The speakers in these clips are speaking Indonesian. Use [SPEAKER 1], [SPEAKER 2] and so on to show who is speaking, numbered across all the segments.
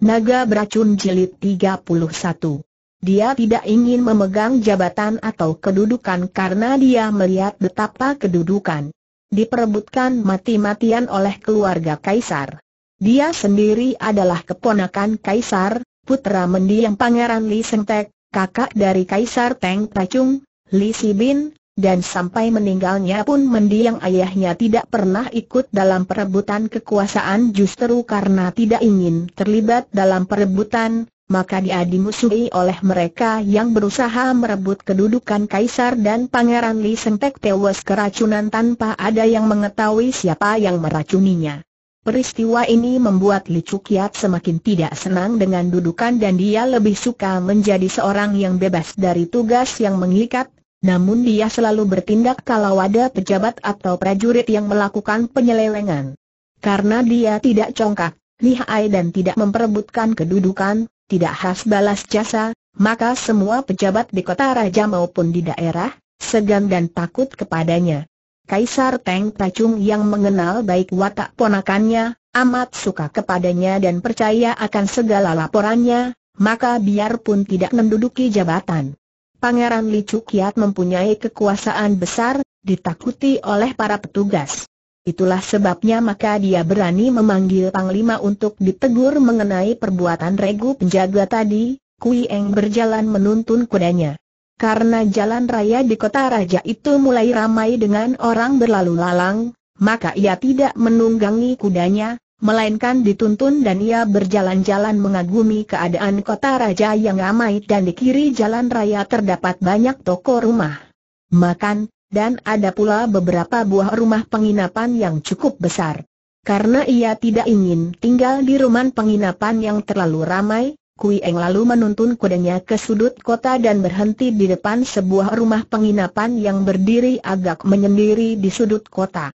[SPEAKER 1] Naga Beracun Jilid 31 Dia tidak ingin memegang jabatan atau kedudukan karena dia melihat betapa kedudukan diperebutkan mati-matian oleh keluarga Kaisar. Dia sendiri adalah keponakan Kaisar, putra mendiang Pangeran Li Sengtek, kakak dari Kaisar Teng Tachung, Li Sibin, dan sampai meninggalnya pun mendiang ayahnya tidak pernah ikut dalam perebutan kekuasaan justru karena tidak ingin terlibat dalam perebutan, maka dia dimusuhi oleh mereka yang berusaha merebut kedudukan kaisar dan pangeran Li Sengtek tewas keracunan tanpa ada yang mengetahui siapa yang meracuninya. Peristiwa ini membuat Li Cukiat semakin tidak senang dengan dudukan dan dia lebih suka menjadi seorang yang bebas dari tugas yang mengikat, namun dia selalu bertindak kalau ada pejabat atau prajurit yang melakukan penyelewengan. Karena dia tidak congkak, lihai dan tidak memperebutkan kedudukan, tidak khas balas jasa, maka semua pejabat di kota raja maupun di daerah, segan dan takut kepadanya. Kaisar Teng Tacung yang mengenal baik watak ponakannya, amat suka kepadanya dan percaya akan segala laporannya, maka biarpun tidak menduduki jabatan, Pangeran Li Cukiat mempunyai kekuasaan besar, ditakuti oleh para petugas. Itulah sebabnya maka dia berani memanggil Panglima untuk ditegur mengenai perbuatan regu penjaga tadi, Kui Eng berjalan menuntun kudanya. Karena jalan raya di kota raja itu mulai ramai dengan orang berlalu lalang, maka ia tidak menunggangi kudanya, melainkan dituntun dan ia berjalan-jalan mengagumi keadaan kota raja yang ramai dan di kiri jalan raya terdapat banyak toko rumah. Makan, dan ada pula beberapa buah rumah penginapan yang cukup besar. Karena ia tidak ingin tinggal di rumah penginapan yang terlalu ramai, Kui Eng lalu menuntun kudanya ke sudut kota dan berhenti di depan sebuah rumah penginapan yang berdiri agak menyendiri di sudut kota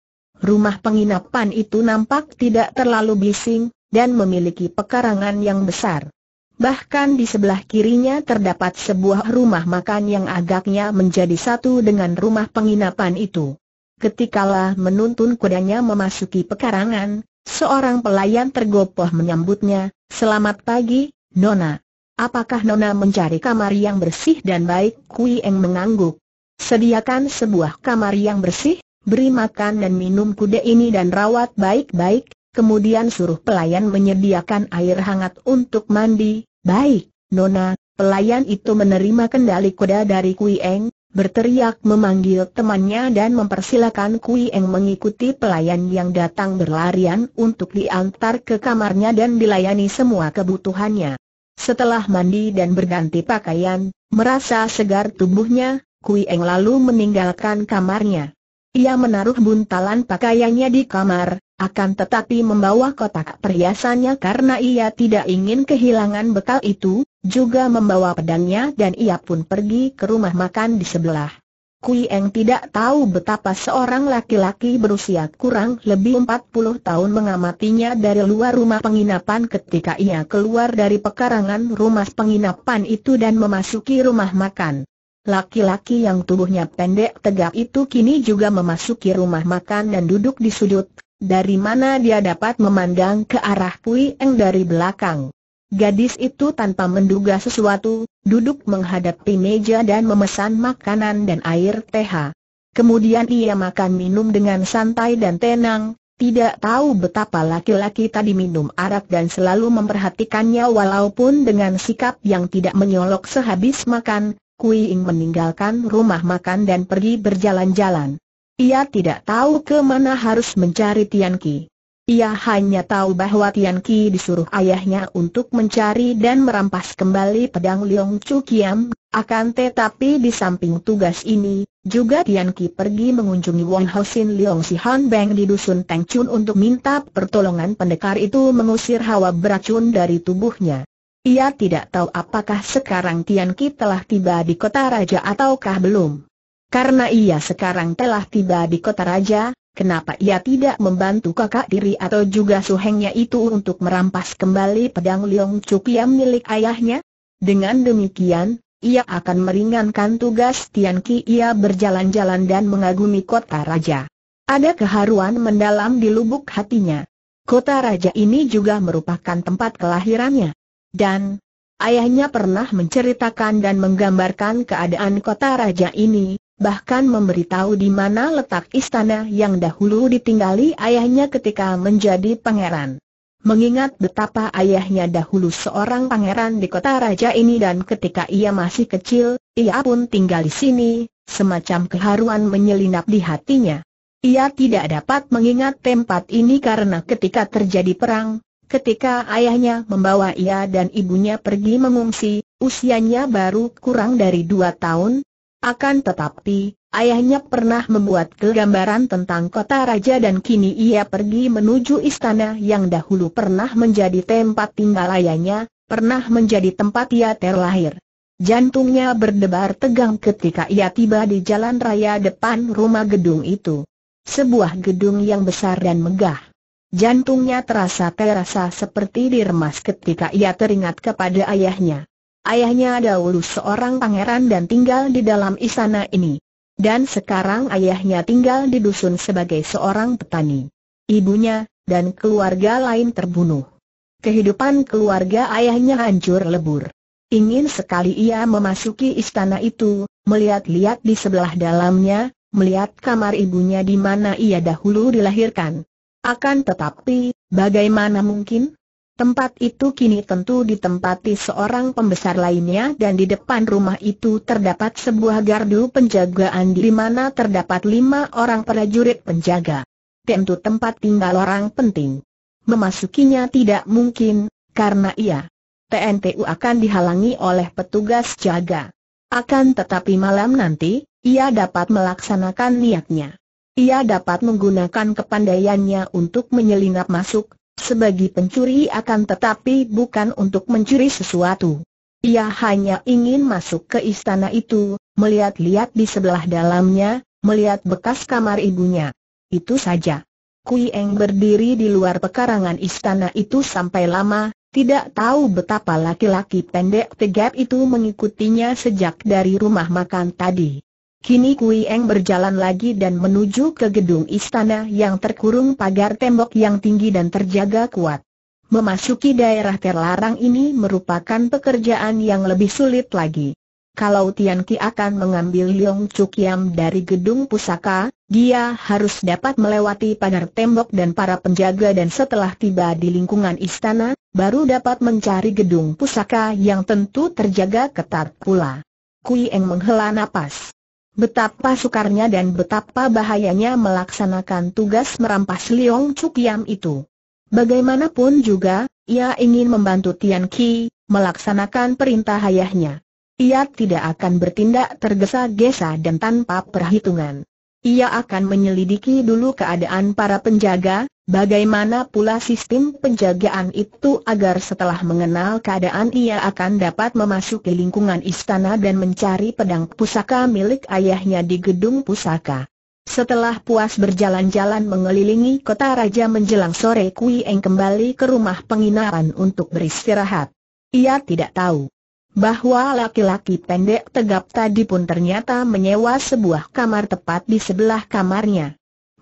[SPEAKER 1] rumah penginapan itu nampak tidak terlalu bising, dan memiliki pekarangan yang besar. Bahkan di sebelah kirinya terdapat sebuah rumah makan yang agaknya menjadi satu dengan rumah penginapan itu. Ketikalah menuntun kudanya memasuki pekarangan, seorang pelayan tergopoh menyambutnya, Selamat pagi, Nona. Apakah Nona mencari kamar yang bersih dan baik? Kui Eng mengangguk. Sediakan sebuah kamar yang bersih, beri makan dan minum kuda ini dan rawat baik-baik, kemudian suruh pelayan menyediakan air hangat untuk mandi. Baik, Nona, pelayan itu menerima kendali kuda dari Kui Eng, berteriak memanggil temannya dan mempersilakan Kui Eng mengikuti pelayan yang datang berlarian untuk diantar ke kamarnya dan dilayani semua kebutuhannya. Setelah mandi dan berganti pakaian, merasa segar tubuhnya, Kui Eng lalu meninggalkan kamarnya. Ia menaruh buntalan pakaiannya di kamar, akan tetapi membawa kotak perhiasannya karena ia tidak ingin kehilangan bekal itu, juga membawa pedangnya dan ia pun pergi ke rumah makan di sebelah. Kui Eng tidak tahu betapa seorang laki-laki berusia kurang lebih 40 tahun mengamatinya dari luar rumah penginapan ketika ia keluar dari pekarangan rumah penginapan itu dan memasuki rumah makan. Laki-laki yang tubuhnya pendek tegak itu kini juga memasuki rumah makan dan duduk di sudut, dari mana dia dapat memandang ke arah Pui Eng dari belakang. Gadis itu tanpa menduga sesuatu, duduk menghadapi meja dan memesan makanan dan air teh. Kemudian ia makan minum dengan santai dan tenang, tidak tahu betapa laki-laki tadi minum arak dan selalu memperhatikannya walaupun dengan sikap yang tidak menyolok sehabis makan, Kui Ing meninggalkan rumah makan dan pergi berjalan-jalan. Ia tidak tahu ke mana harus mencari Tian Ki. Ia hanya tahu bahwa Tian Ki disuruh ayahnya untuk mencari dan merampas kembali pedang Leong Chu Kiam, akan tetapi di samping tugas ini, juga Tian Ki pergi mengunjungi Wong Sin Leong Si Han Beng di dusun Teng Chun untuk minta pertolongan pendekar itu mengusir hawa beracun dari tubuhnya. Ia tidak tahu apakah sekarang Tian Ki telah tiba di kota raja ataukah belum. Karena ia sekarang telah tiba di kota raja, kenapa ia tidak membantu kakak tiri atau juga suhengnya itu untuk merampas kembali pedang Liong yang milik ayahnya? Dengan demikian, ia akan meringankan tugas Tian Ki ia berjalan-jalan dan mengagumi kota raja. Ada keharuan mendalam di lubuk hatinya. Kota raja ini juga merupakan tempat kelahirannya. Dan, ayahnya pernah menceritakan dan menggambarkan keadaan kota raja ini, bahkan memberitahu di mana letak istana yang dahulu ditinggali ayahnya ketika menjadi pangeran. Mengingat betapa ayahnya dahulu seorang pangeran di kota raja ini dan ketika ia masih kecil, ia pun tinggal di sini, semacam keharuan menyelinap di hatinya. Ia tidak dapat mengingat tempat ini karena ketika terjadi perang, Ketika ayahnya membawa ia dan ibunya pergi mengungsi, usianya baru kurang dari dua tahun. Akan tetapi, ayahnya pernah membuat kegambaran tentang kota raja dan kini ia pergi menuju istana yang dahulu pernah menjadi tempat tinggal ayahnya, pernah menjadi tempat ia terlahir. Jantungnya berdebar tegang ketika ia tiba di jalan raya depan rumah gedung itu. Sebuah gedung yang besar dan megah. Jantungnya terasa-terasa seperti diremas ketika ia teringat kepada ayahnya. Ayahnya dahulu seorang pangeran dan tinggal di dalam istana ini. Dan sekarang ayahnya tinggal di dusun sebagai seorang petani. Ibunya, dan keluarga lain terbunuh. Kehidupan keluarga ayahnya hancur lebur. Ingin sekali ia memasuki istana itu, melihat-lihat di sebelah dalamnya, melihat kamar ibunya di mana ia dahulu dilahirkan akan tetapi, bagaimana mungkin? Tempat itu kini tentu ditempati seorang pembesar lainnya dan di depan rumah itu terdapat sebuah gardu penjagaan di mana terdapat lima orang prajurit penjaga. Tentu tempat tinggal orang penting. Memasukinya tidak mungkin, karena ia TNTU akan dihalangi oleh petugas jaga. Akan tetapi malam nanti, ia dapat melaksanakan niatnya. Ia dapat menggunakan kepandaiannya untuk menyelinap masuk, sebagai pencuri akan tetapi bukan untuk mencuri sesuatu. Ia hanya ingin masuk ke istana itu, melihat-lihat di sebelah dalamnya, melihat bekas kamar ibunya. Itu saja. Kui Eng berdiri di luar pekarangan istana itu sampai lama, tidak tahu betapa laki-laki pendek tegap itu mengikutinya sejak dari rumah makan tadi. Kini Kui Eng berjalan lagi dan menuju ke gedung istana yang terkurung pagar tembok yang tinggi dan terjaga kuat. Memasuki daerah terlarang ini merupakan pekerjaan yang lebih sulit lagi. Kalau Tian Ki akan mengambil Leong Chuk Yam dari gedung pusaka, dia harus dapat melewati pagar tembok dan para penjaga dan setelah tiba di lingkungan istana, baru dapat mencari gedung pusaka yang tentu terjaga ketat pula. Kui Eng menghela napas. Betapa sukarnya dan betapa bahayanya melaksanakan tugas merampas Liong Chuk Yam itu. Bagaimanapun juga, ia ingin membantu Tian Ki melaksanakan perintah ayahnya. Ia tidak akan bertindak tergesa-gesa dan tanpa perhitungan ia akan menyelidiki dulu keadaan para penjaga, bagaimana pula sistem penjagaan itu agar setelah mengenal keadaan ia akan dapat memasuki lingkungan istana dan mencari pedang pusaka milik ayahnya di gedung pusaka. Setelah puas berjalan-jalan mengelilingi kota raja menjelang sore Kui Eng kembali ke rumah penginapan untuk beristirahat. Ia tidak tahu bahwa laki-laki pendek tegap tadi pun ternyata menyewa sebuah kamar tepat di sebelah kamarnya.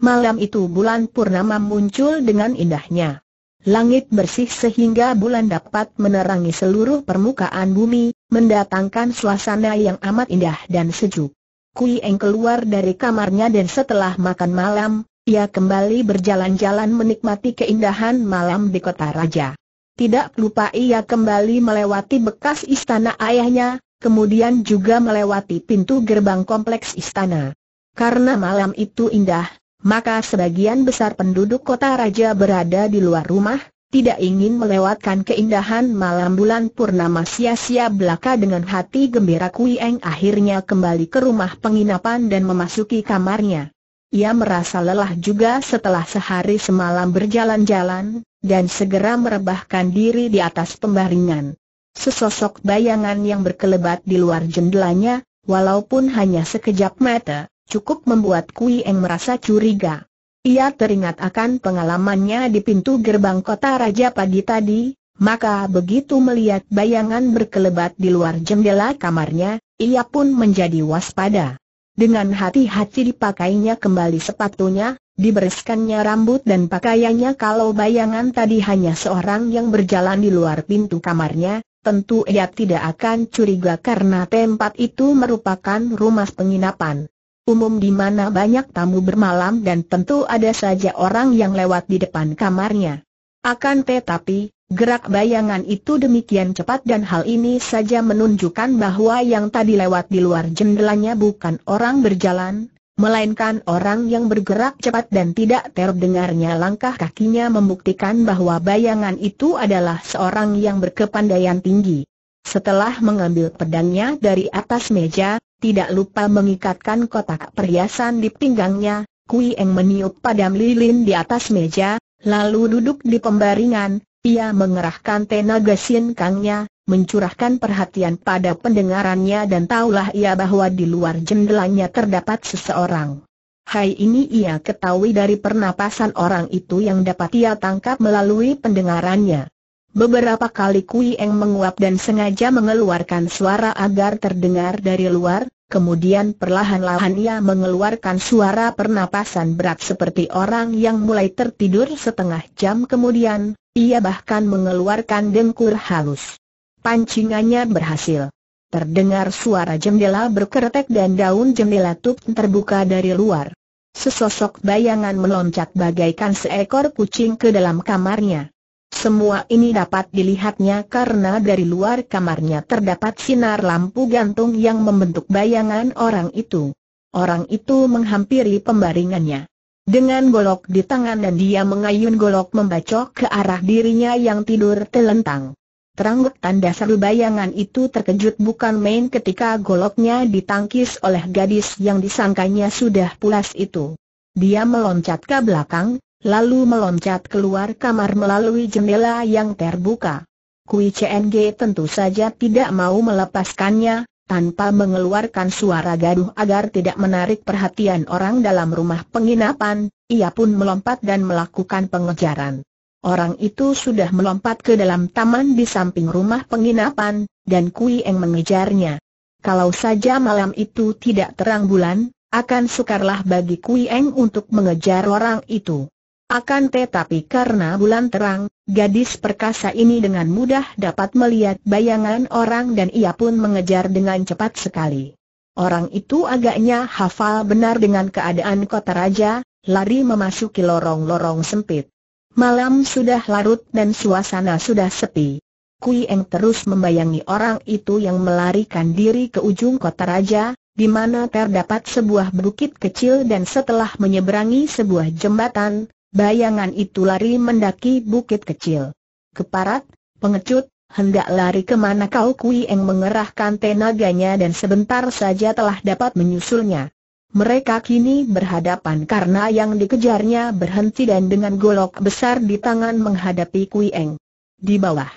[SPEAKER 1] Malam itu bulan purnama muncul dengan indahnya. Langit bersih sehingga bulan dapat menerangi seluruh permukaan bumi, mendatangkan suasana yang amat indah dan sejuk. Kui Eng keluar dari kamarnya dan setelah makan malam, ia kembali berjalan-jalan menikmati keindahan malam di kota raja. Tidak lupa ia kembali melewati bekas istana ayahnya, kemudian juga melewati pintu gerbang kompleks istana. Karena malam itu indah, maka sebagian besar penduduk kota raja berada di luar rumah, tidak ingin melewatkan keindahan malam bulan purnama sia-sia belaka dengan hati gembira Kui Eng akhirnya kembali ke rumah penginapan dan memasuki kamarnya. Ia merasa lelah juga setelah sehari semalam berjalan-jalan, dan segera merebahkan diri di atas pembaringan. Sesosok bayangan yang berkelebat di luar jendelanya, walaupun hanya sekejap mata, cukup membuat Kui Eng merasa curiga. Ia teringat akan pengalamannya di pintu gerbang kota Raja pagi tadi, maka begitu melihat bayangan berkelebat di luar jendela kamarnya, ia pun menjadi waspada. Dengan hati-hati dipakainya kembali sepatunya, dibereskannya rambut dan pakaiannya kalau bayangan tadi hanya seorang yang berjalan di luar pintu kamarnya, tentu ia tidak akan curiga karena tempat itu merupakan rumah penginapan. Umum di mana banyak tamu bermalam dan tentu ada saja orang yang lewat di depan kamarnya. Akan tetapi, gerak bayangan itu demikian cepat dan hal ini saja menunjukkan bahwa yang tadi lewat di luar jendelanya bukan orang berjalan, melainkan orang yang bergerak cepat dan tidak terdengarnya langkah kakinya membuktikan bahwa bayangan itu adalah seorang yang berkepandaian tinggi. Setelah mengambil pedangnya dari atas meja, tidak lupa mengikatkan kotak perhiasan di pinggangnya, Kui Eng meniup padam lilin di atas meja, lalu duduk di pembaringan, ia mengerahkan tenaga sinkangnya, mencurahkan perhatian pada pendengarannya dan taulah ia bahwa di luar jendelanya terdapat seseorang. Hai ini ia ketahui dari pernapasan orang itu yang dapat ia tangkap melalui pendengarannya. Beberapa kali Kui Eng menguap dan sengaja mengeluarkan suara agar terdengar dari luar, Kemudian perlahan-lahan ia mengeluarkan suara pernapasan berat seperti orang yang mulai tertidur setengah jam kemudian, ia bahkan mengeluarkan dengkur halus. Pancingannya berhasil. Terdengar suara jendela berkeretek dan daun jendela tup terbuka dari luar. Sesosok bayangan meloncat bagaikan seekor kucing ke dalam kamarnya. Semua ini dapat dilihatnya karena dari luar kamarnya terdapat sinar lampu gantung yang membentuk bayangan orang itu. Orang itu menghampiri pembaringannya. Dengan golok di tangan dan dia mengayun golok membacok ke arah dirinya yang tidur telentang. Terangguk tanda seru bayangan itu terkejut bukan main ketika goloknya ditangkis oleh gadis yang disangkanya sudah pulas itu. Dia meloncat ke belakang, lalu meloncat keluar kamar melalui jendela yang terbuka. Kui CNG tentu saja tidak mau melepaskannya, tanpa mengeluarkan suara gaduh agar tidak menarik perhatian orang dalam rumah penginapan, ia pun melompat dan melakukan pengejaran. Orang itu sudah melompat ke dalam taman di samping rumah penginapan, dan Kui Eng mengejarnya. Kalau saja malam itu tidak terang bulan, akan sukarlah bagi Kui Eng untuk mengejar orang itu. Akan tetapi karena bulan terang, gadis perkasa ini dengan mudah dapat melihat bayangan orang dan ia pun mengejar dengan cepat sekali. Orang itu agaknya hafal benar dengan keadaan kota raja, lari memasuki lorong-lorong sempit. Malam sudah larut dan suasana sudah sepi. Kui Eng terus membayangi orang itu yang melarikan diri ke ujung kota raja, di mana terdapat sebuah bukit kecil dan setelah menyeberangi sebuah jembatan, Bayangan itu lari mendaki bukit kecil. Keparat, pengecut, hendak lari kemana kau Kui yang mengerahkan tenaganya dan sebentar saja telah dapat menyusulnya. Mereka kini berhadapan karena yang dikejarnya berhenti dan dengan golok besar di tangan menghadapi Kui Eng. Di bawah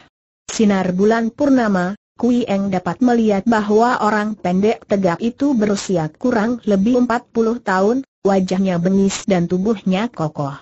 [SPEAKER 1] sinar bulan purnama, Kui Eng dapat melihat bahwa orang pendek tegak itu berusia kurang lebih 40 tahun, wajahnya bengis dan tubuhnya kokoh.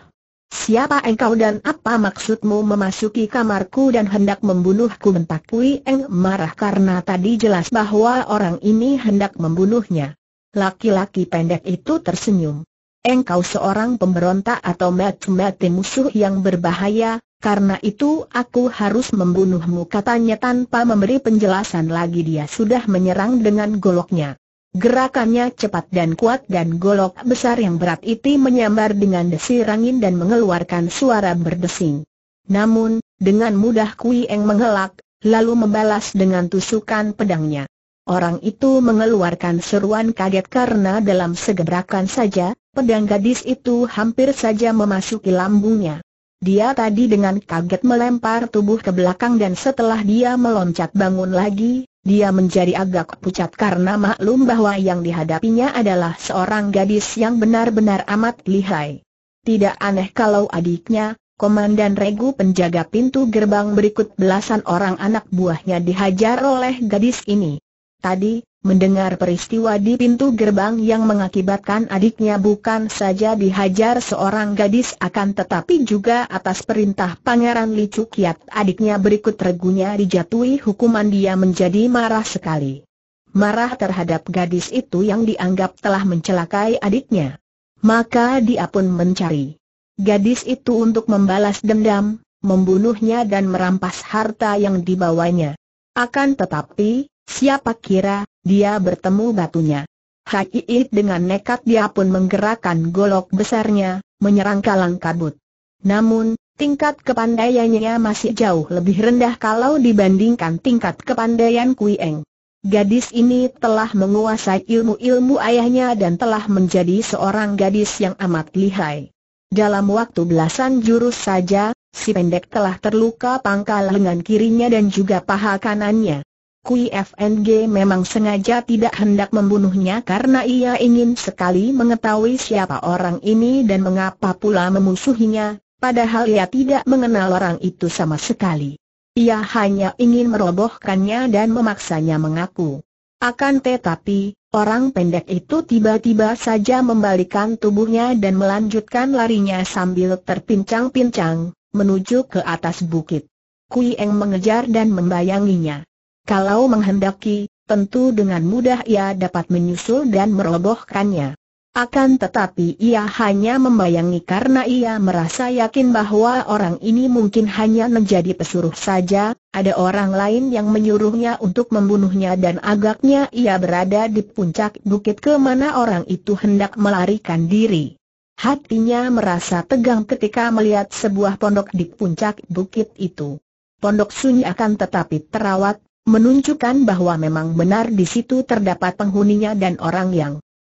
[SPEAKER 1] Siapa engkau dan apa maksudmu memasuki kamarku dan hendak membunuhku bentak Kui Eng marah karena tadi jelas bahwa orang ini hendak membunuhnya. Laki-laki pendek itu tersenyum. Engkau seorang pemberontak atau mati-mati musuh yang berbahaya, karena itu aku harus membunuhmu katanya tanpa memberi penjelasan lagi dia sudah menyerang dengan goloknya. Gerakannya cepat dan kuat dan golok besar yang berat itu menyambar dengan desir angin dan mengeluarkan suara berdesing. Namun, dengan mudah Kui Eng mengelak, lalu membalas dengan tusukan pedangnya. Orang itu mengeluarkan seruan kaget karena dalam segerakan saja, pedang gadis itu hampir saja memasuki lambungnya. Dia tadi dengan kaget melempar tubuh ke belakang dan setelah dia meloncat bangun lagi, dia menjadi agak pucat karena maklum bahwa yang dihadapinya adalah seorang gadis yang benar-benar amat lihai. Tidak aneh kalau adiknya, Komandan Regu penjaga pintu gerbang berikut belasan orang anak buahnya dihajar oleh gadis ini. Tadi, mendengar peristiwa di pintu gerbang yang mengakibatkan adiknya bukan saja dihajar seorang gadis akan tetapi juga atas perintah Pangeran Li Cukiat adiknya berikut regunya dijatuhi hukuman dia menjadi marah sekali. Marah terhadap gadis itu yang dianggap telah mencelakai adiknya. Maka dia pun mencari gadis itu untuk membalas dendam, membunuhnya dan merampas harta yang dibawanya. Akan tetapi, Siapa kira, dia bertemu batunya. Haiit dengan nekat dia pun menggerakkan golok besarnya, menyerang kalang kabut. Namun, tingkat kepandaiannya masih jauh lebih rendah kalau dibandingkan tingkat kepandaian Kui Eng. Gadis ini telah menguasai ilmu-ilmu ayahnya dan telah menjadi seorang gadis yang amat lihai. Dalam waktu belasan jurus saja, si pendek telah terluka pangkal lengan kirinya dan juga paha kanannya. Kui FNG memang sengaja tidak hendak membunuhnya karena ia ingin sekali mengetahui siapa orang ini dan mengapa pula memusuhinya, padahal ia tidak mengenal orang itu sama sekali. Ia hanya ingin merobohkannya dan memaksanya mengaku. Akan tetapi, orang pendek itu tiba-tiba saja membalikan tubuhnya dan melanjutkan larinya sambil terpincang-pincang, menuju ke atas bukit. Kui Eng mengejar dan membayanginya. Kalau menghendaki, tentu dengan mudah ia dapat menyusul dan merobohkannya. Akan tetapi ia hanya membayangi karena ia merasa yakin bahwa orang ini mungkin hanya menjadi pesuruh saja, ada orang lain yang menyuruhnya untuk membunuhnya dan agaknya ia berada di puncak bukit ke mana orang itu hendak melarikan diri. Hatinya merasa tegang ketika melihat sebuah pondok di puncak bukit itu. Pondok sunyi akan tetapi terawat, menunjukkan bahwa memang benar di situ terdapat penghuninya dan orang yang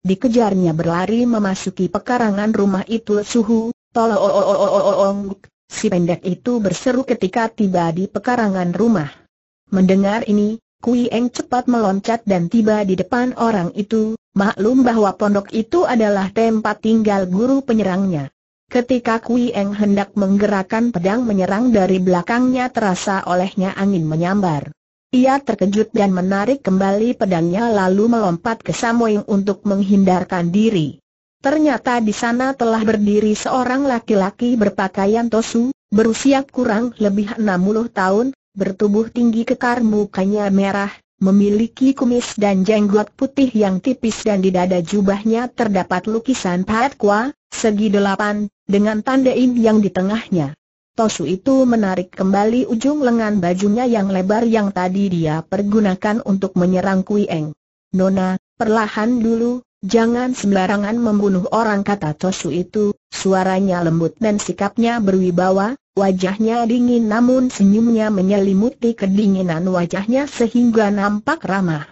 [SPEAKER 1] dikejarnya berlari memasuki pekarangan rumah itu suhu, tolong, si pendek itu berseru ketika tiba di pekarangan rumah. Mendengar ini, Kui Eng cepat meloncat dan tiba di depan orang itu, maklum bahwa pondok itu adalah tempat tinggal guru penyerangnya. Ketika Kui Eng hendak menggerakkan pedang menyerang dari belakangnya terasa olehnya angin menyambar. Ia terkejut dan menarik kembali pedangnya lalu melompat ke Samoing untuk menghindarkan diri. Ternyata di sana telah berdiri seorang laki-laki berpakaian tosu, berusia kurang lebih 60 tahun, bertubuh tinggi kekar mukanya merah, memiliki kumis dan jenggot putih yang tipis dan di dada jubahnya terdapat lukisan Kwa, segi delapan, dengan tanda in yang di tengahnya. Tosu itu menarik kembali ujung lengan bajunya yang lebar yang tadi dia pergunakan untuk menyerang Kui Eng. Nona, perlahan dulu, jangan sembarangan membunuh orang kata Tosu itu, suaranya lembut dan sikapnya berwibawa, wajahnya dingin namun senyumnya menyelimuti kedinginan wajahnya sehingga nampak ramah.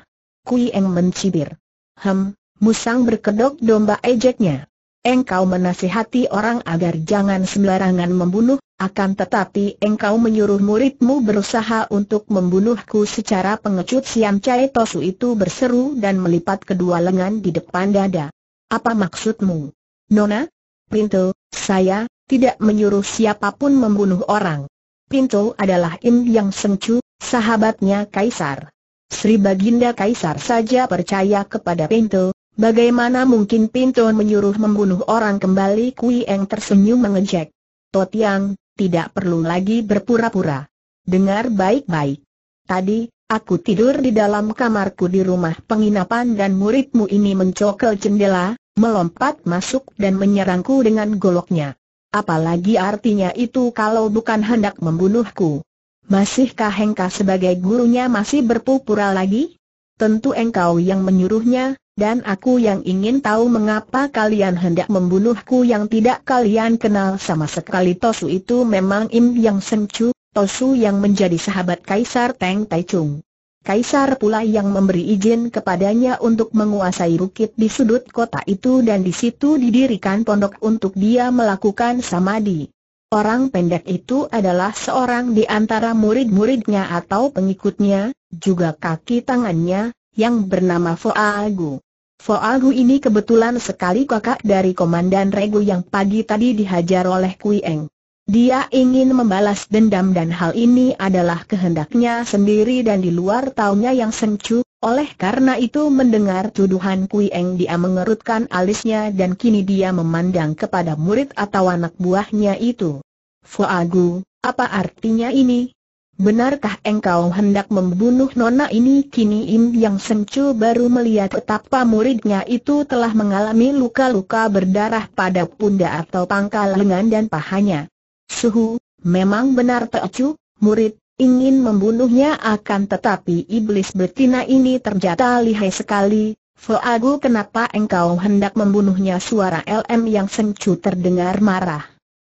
[SPEAKER 1] Kui Eng mencibir. Hem, musang berkedok domba ejeknya engkau menasihati orang agar jangan sembarangan membunuh, akan tetapi engkau menyuruh muridmu berusaha untuk membunuhku secara pengecut Siam Chai Tosu itu berseru dan melipat kedua lengan di depan dada. Apa maksudmu? Nona? Pinto, saya, tidak menyuruh siapapun membunuh orang. Pinto adalah Im Yang Sengcu, sahabatnya Kaisar. Sri Baginda Kaisar saja percaya kepada Pinto, Bagaimana mungkin Pinto menyuruh membunuh orang kembali Kui Eng tersenyum mengejek. Totiang, tidak perlu lagi berpura-pura. Dengar baik-baik. Tadi, aku tidur di dalam kamarku di rumah penginapan dan muridmu ini mencokel jendela, melompat masuk dan menyerangku dengan goloknya. Apalagi artinya itu kalau bukan hendak membunuhku. Masihkah Hengka sebagai gurunya masih berpura pura lagi? Tentu engkau yang menyuruhnya, dan aku yang ingin tahu mengapa kalian hendak membunuhku yang tidak kalian kenal sama sekali Tosu itu memang Im Yang Sencu, Tosu yang menjadi sahabat Kaisar Teng Taichung. Kaisar pula yang memberi izin kepadanya untuk menguasai bukit di sudut kota itu dan di situ didirikan pondok untuk dia melakukan samadhi. Orang pendek itu adalah seorang di antara murid-muridnya atau pengikutnya, juga kaki tangannya, yang bernama Agung. Foagu ini kebetulan sekali kakak dari Komandan Regu yang pagi tadi dihajar oleh Kui Eng. Dia ingin membalas dendam dan hal ini adalah kehendaknya sendiri dan di luar taunya yang sengcu. oleh karena itu mendengar tuduhan Kui Eng dia mengerutkan alisnya dan kini dia memandang kepada murid atau anak buahnya itu. Fuagu, apa artinya ini? Benarkah engkau hendak membunuh nona ini? Kini Im Yang Sencu baru melihat betapa muridnya itu telah mengalami luka-luka berdarah pada pundak atau pangkal lengan dan pahanya. Suhu, memang benar Teocu, murid, ingin membunuhnya akan tetapi iblis betina ini terjata lihai sekali, Foagu kenapa engkau hendak membunuhnya suara LM yang sencu terdengar marah.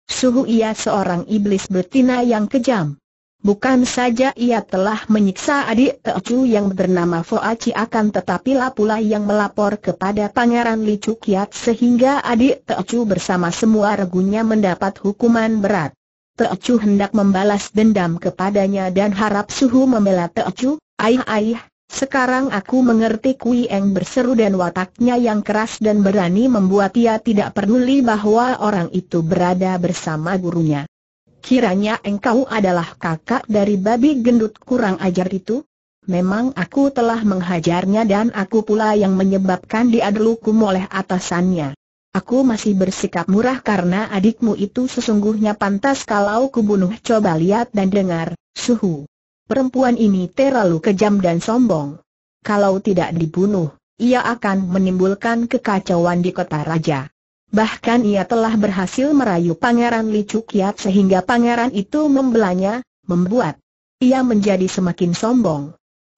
[SPEAKER 1] Suhu ia seorang iblis betina yang kejam. Bukan saja ia telah menyiksa adik Teocu yang bernama Foaci akan tetapi pula yang melapor kepada Pangeran Li Cukiat sehingga adik Teocu bersama semua regunya mendapat hukuman berat. Teocu hendak membalas dendam kepadanya dan harap suhu membela Teocu, Ayah-ayah, sekarang aku mengerti Kui Eng berseru dan wataknya yang keras dan berani membuat ia tidak peduli bahwa orang itu berada bersama gurunya. Kiranya engkau adalah kakak dari babi gendut kurang ajar itu? Memang aku telah menghajarnya dan aku pula yang menyebabkan dia dilukum oleh atasannya. Aku masih bersikap murah karena adikmu itu sesungguhnya pantas kalau kubunuh coba lihat dan dengar, suhu. Perempuan ini terlalu kejam dan sombong. Kalau tidak dibunuh, ia akan menimbulkan kekacauan di kota raja. Bahkan ia telah berhasil merayu Pangeran Li Cukiat sehingga pangeran itu membelanya, membuat ia menjadi semakin sombong.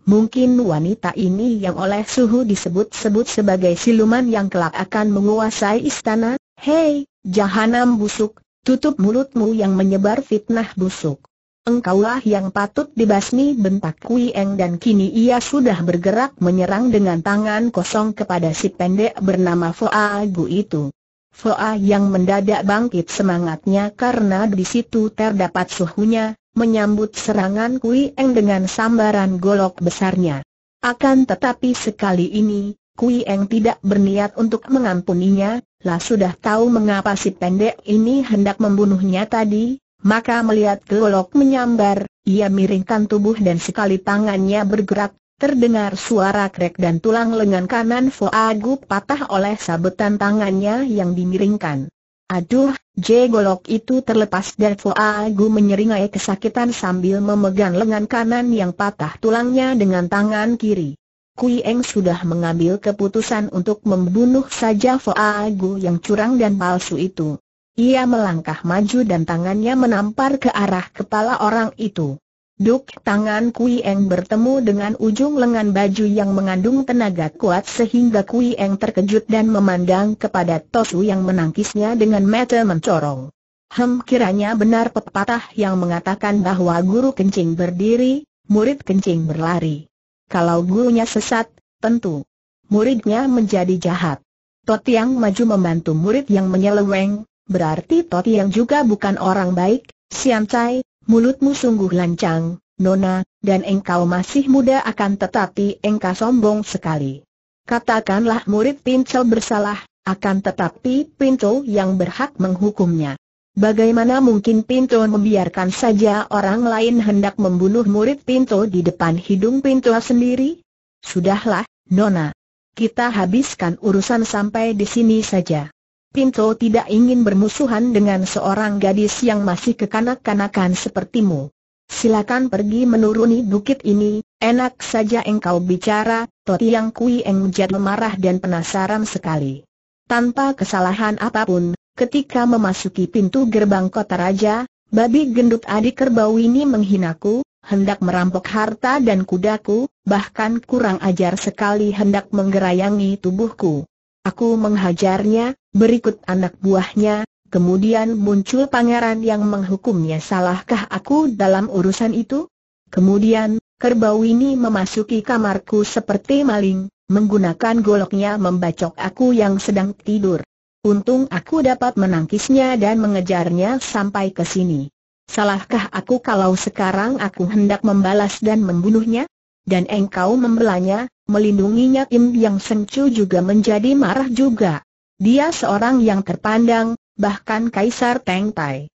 [SPEAKER 1] Mungkin wanita ini yang oleh suhu disebut-sebut sebagai siluman yang kelak akan menguasai istana, hei, jahanam busuk, tutup mulutmu yang menyebar fitnah busuk. Engkaulah yang patut dibasmi bentak Kui Eng dan kini ia sudah bergerak menyerang dengan tangan kosong kepada si pendek bernama Foa Gu itu. Foa yang mendadak bangkit semangatnya karena di situ terdapat suhunya, menyambut serangan Kui Eng dengan sambaran golok besarnya. Akan tetapi sekali ini, Kui Eng tidak berniat untuk mengampuninya, lah sudah tahu mengapa si pendek ini hendak membunuhnya tadi, maka melihat golok menyambar, ia miringkan tubuh dan sekali tangannya bergerak, Terdengar suara krek dan tulang lengan kanan Foagu patah oleh sabetan tangannya yang dimiringkan. Aduh, J golok itu terlepas dan Foagu menyeringai kesakitan sambil memegang lengan kanan yang patah tulangnya dengan tangan kiri. Kui Eng sudah mengambil keputusan untuk membunuh saja Foagu yang curang dan palsu itu. Ia melangkah maju dan tangannya menampar ke arah kepala orang itu. Duk tangan Kui Eng bertemu dengan ujung lengan baju yang mengandung tenaga kuat sehingga Kui Eng terkejut dan memandang kepada Tosu yang menangkisnya dengan mata mencorong. Hem kiranya benar pepatah yang mengatakan bahwa guru kencing berdiri, murid kencing berlari. Kalau gurunya sesat, tentu muridnya menjadi jahat. Tot yang maju membantu murid yang menyeleweng, berarti Tot yang juga bukan orang baik, Siancai, mulutmu sungguh lancang, Nona, dan engkau masih muda akan tetapi engkau sombong sekali. Katakanlah murid Pincel bersalah, akan tetapi Pinto yang berhak menghukumnya. Bagaimana mungkin Pinto membiarkan saja orang lain hendak membunuh murid Pinto di depan hidung Pinto sendiri? Sudahlah, Nona. Kita habiskan urusan sampai di sini saja. Pinto tidak ingin bermusuhan dengan seorang gadis yang masih kekanak-kanakan sepertimu. Silakan pergi menuruni bukit ini, enak saja engkau bicara, Toti Yang Kui Eng Jad memarah dan penasaran sekali. Tanpa kesalahan apapun, ketika memasuki pintu gerbang kota raja, babi gendut adik kerbau ini menghinaku, hendak merampok harta dan kudaku, bahkan kurang ajar sekali hendak menggerayangi tubuhku. Aku menghajarnya, berikut anak buahnya, kemudian muncul pangeran yang menghukumnya salahkah aku dalam urusan itu? Kemudian, kerbau ini memasuki kamarku seperti maling, menggunakan goloknya membacok aku yang sedang tidur. Untung aku dapat menangkisnya dan mengejarnya sampai ke sini. Salahkah aku kalau sekarang aku hendak membalas dan membunuhnya? dan engkau membelanya, melindunginya Kim Yang Sencu juga menjadi marah juga. Dia seorang yang terpandang, bahkan Kaisar Teng Tai.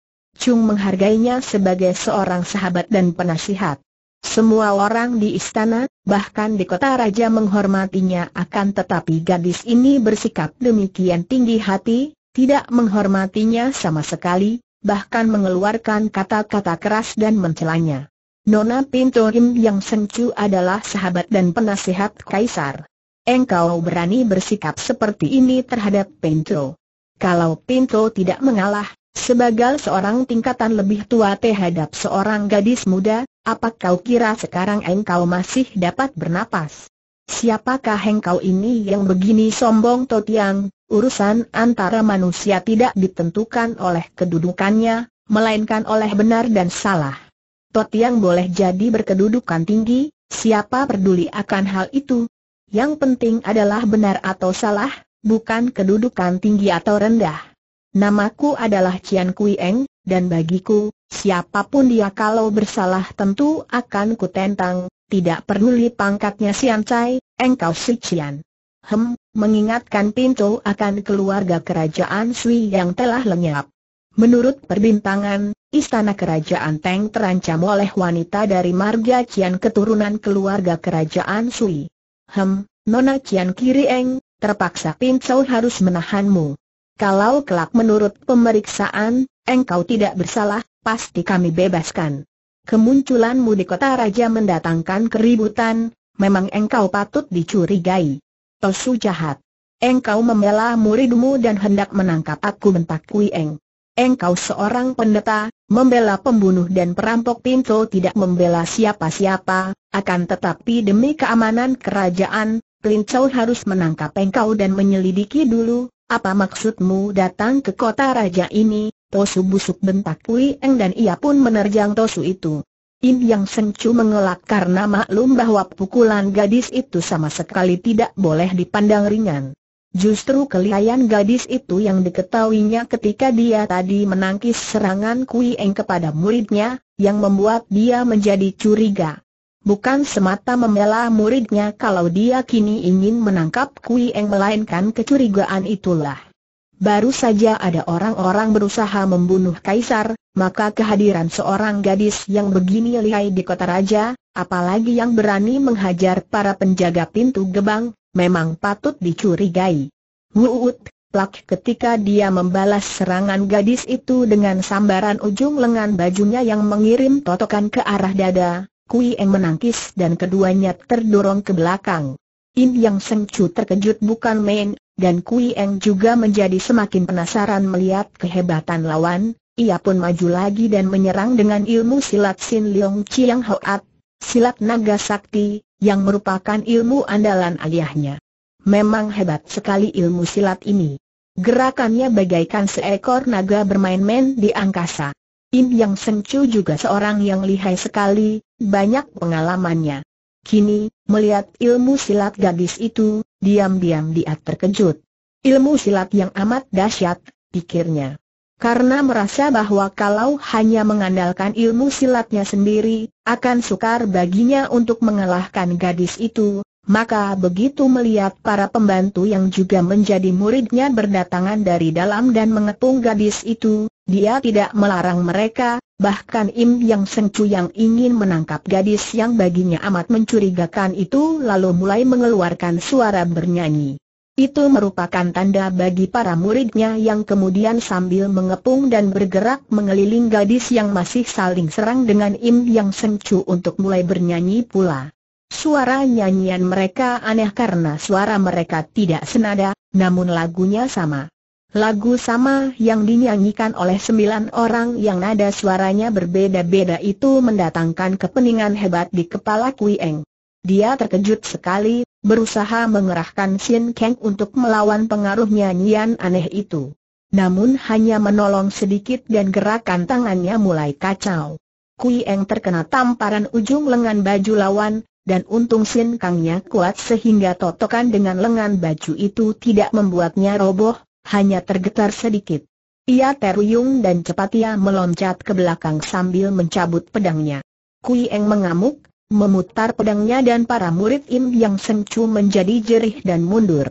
[SPEAKER 1] Chung menghargainya sebagai seorang sahabat dan penasihat. Semua orang di istana, bahkan di kota raja menghormatinya akan tetapi gadis ini bersikap demikian tinggi hati, tidak menghormatinya sama sekali, bahkan mengeluarkan kata-kata keras dan mencelanya. Nona Pintorim yang sencu adalah sahabat dan penasihat Kaisar. Engkau berani bersikap seperti ini terhadap Pinto. Kalau Pinto tidak mengalah, sebagai seorang tingkatan lebih tua terhadap seorang gadis muda, apa kau kira sekarang engkau masih dapat bernapas? Siapakah engkau ini yang begini sombong Totiang? Urusan antara manusia tidak ditentukan oleh kedudukannya, melainkan oleh benar dan salah. Tot yang boleh jadi berkedudukan tinggi, siapa peduli akan hal itu? Yang penting adalah benar atau salah, bukan kedudukan tinggi atau rendah. Namaku adalah Cian Kui Eng, dan bagiku, siapapun dia kalau bersalah tentu akan kutentang, tidak peduli pangkatnya Sian Cai, engkau si Cian. Hem, mengingatkan pintu akan keluarga kerajaan Sui yang telah lenyap. Menurut perbintangan, Istana Kerajaan Teng terancam oleh wanita dari marga Cian keturunan keluarga Kerajaan Sui. Hem, Nona Cian kiri eng, terpaksa Pincau harus menahanmu. Kalau kelak menurut pemeriksaan, engkau tidak bersalah, pasti kami bebaskan. Kemunculanmu di kota raja mendatangkan keributan, memang engkau patut dicurigai. Tosu jahat. Engkau membela muridmu dan hendak menangkap aku bentak Kui Eng engkau seorang pendeta, membela pembunuh dan perampok pintu tidak membela siapa-siapa, akan tetapi demi keamanan kerajaan, pelincau harus menangkap engkau dan menyelidiki dulu, apa maksudmu datang ke kota raja ini, Tosu busuk bentak Kui Eng dan ia pun menerjang Tosu itu. In Yang sengcu mengelak karena maklum bahwa pukulan gadis itu sama sekali tidak boleh dipandang ringan. Justru kelihayan gadis itu yang diketahuinya ketika dia tadi menangkis serangan Kui Eng kepada muridnya, yang membuat dia menjadi curiga. Bukan semata membela muridnya kalau dia kini ingin menangkap Kui Eng melainkan kecurigaan itulah. Baru saja ada orang-orang berusaha membunuh Kaisar, maka kehadiran seorang gadis yang begini lihai di kota raja, apalagi yang berani menghajar para penjaga pintu gebang, memang patut dicurigai. Wuut, plak ketika dia membalas serangan gadis itu dengan sambaran ujung lengan bajunya yang mengirim totokan ke arah dada, Kui Eng menangkis dan keduanya terdorong ke belakang. In Yang Chu terkejut bukan main, dan Kui Eng juga menjadi semakin penasaran melihat kehebatan lawan, ia pun maju lagi dan menyerang dengan ilmu silat Sin Leong Chiang Hoat, silat naga sakti, yang merupakan ilmu andalan ayahnya. Memang hebat sekali ilmu silat ini. Gerakannya bagaikan seekor naga bermain-main di angkasa. Im Yang Sencu juga seorang yang lihai sekali, banyak pengalamannya. Kini, melihat ilmu silat gadis itu, diam-diam dia terkejut. Ilmu silat yang amat dahsyat, pikirnya karena merasa bahwa kalau hanya mengandalkan ilmu silatnya sendiri, akan sukar baginya untuk mengalahkan gadis itu, maka begitu melihat para pembantu yang juga menjadi muridnya berdatangan dari dalam dan mengepung gadis itu, dia tidak melarang mereka, bahkan Im Yang Sengcu yang ingin menangkap gadis yang baginya amat mencurigakan itu lalu mulai mengeluarkan suara bernyanyi. Itu merupakan tanda bagi para muridnya yang kemudian sambil mengepung dan bergerak mengeliling gadis yang masih saling serang dengan Im Yang sengcu untuk mulai bernyanyi pula. Suara nyanyian mereka aneh karena suara mereka tidak senada, namun lagunya sama. Lagu sama yang dinyanyikan oleh sembilan orang yang nada suaranya berbeda-beda itu mendatangkan kepeningan hebat di kepala Kui Eng. Dia terkejut sekali, berusaha mengerahkan Xin Kang untuk melawan pengaruh nyanyian aneh itu. Namun hanya menolong sedikit dan gerakan tangannya mulai kacau. Kui Eng terkena tamparan ujung lengan baju lawan, dan untung Xin Kangnya kuat sehingga totokan dengan lengan baju itu tidak membuatnya roboh, hanya tergetar sedikit. Ia teruyung dan cepat ia meloncat ke belakang sambil mencabut pedangnya. Kui Eng mengamuk, memutar pedangnya dan para murid Im Yang sengcu menjadi jerih dan mundur.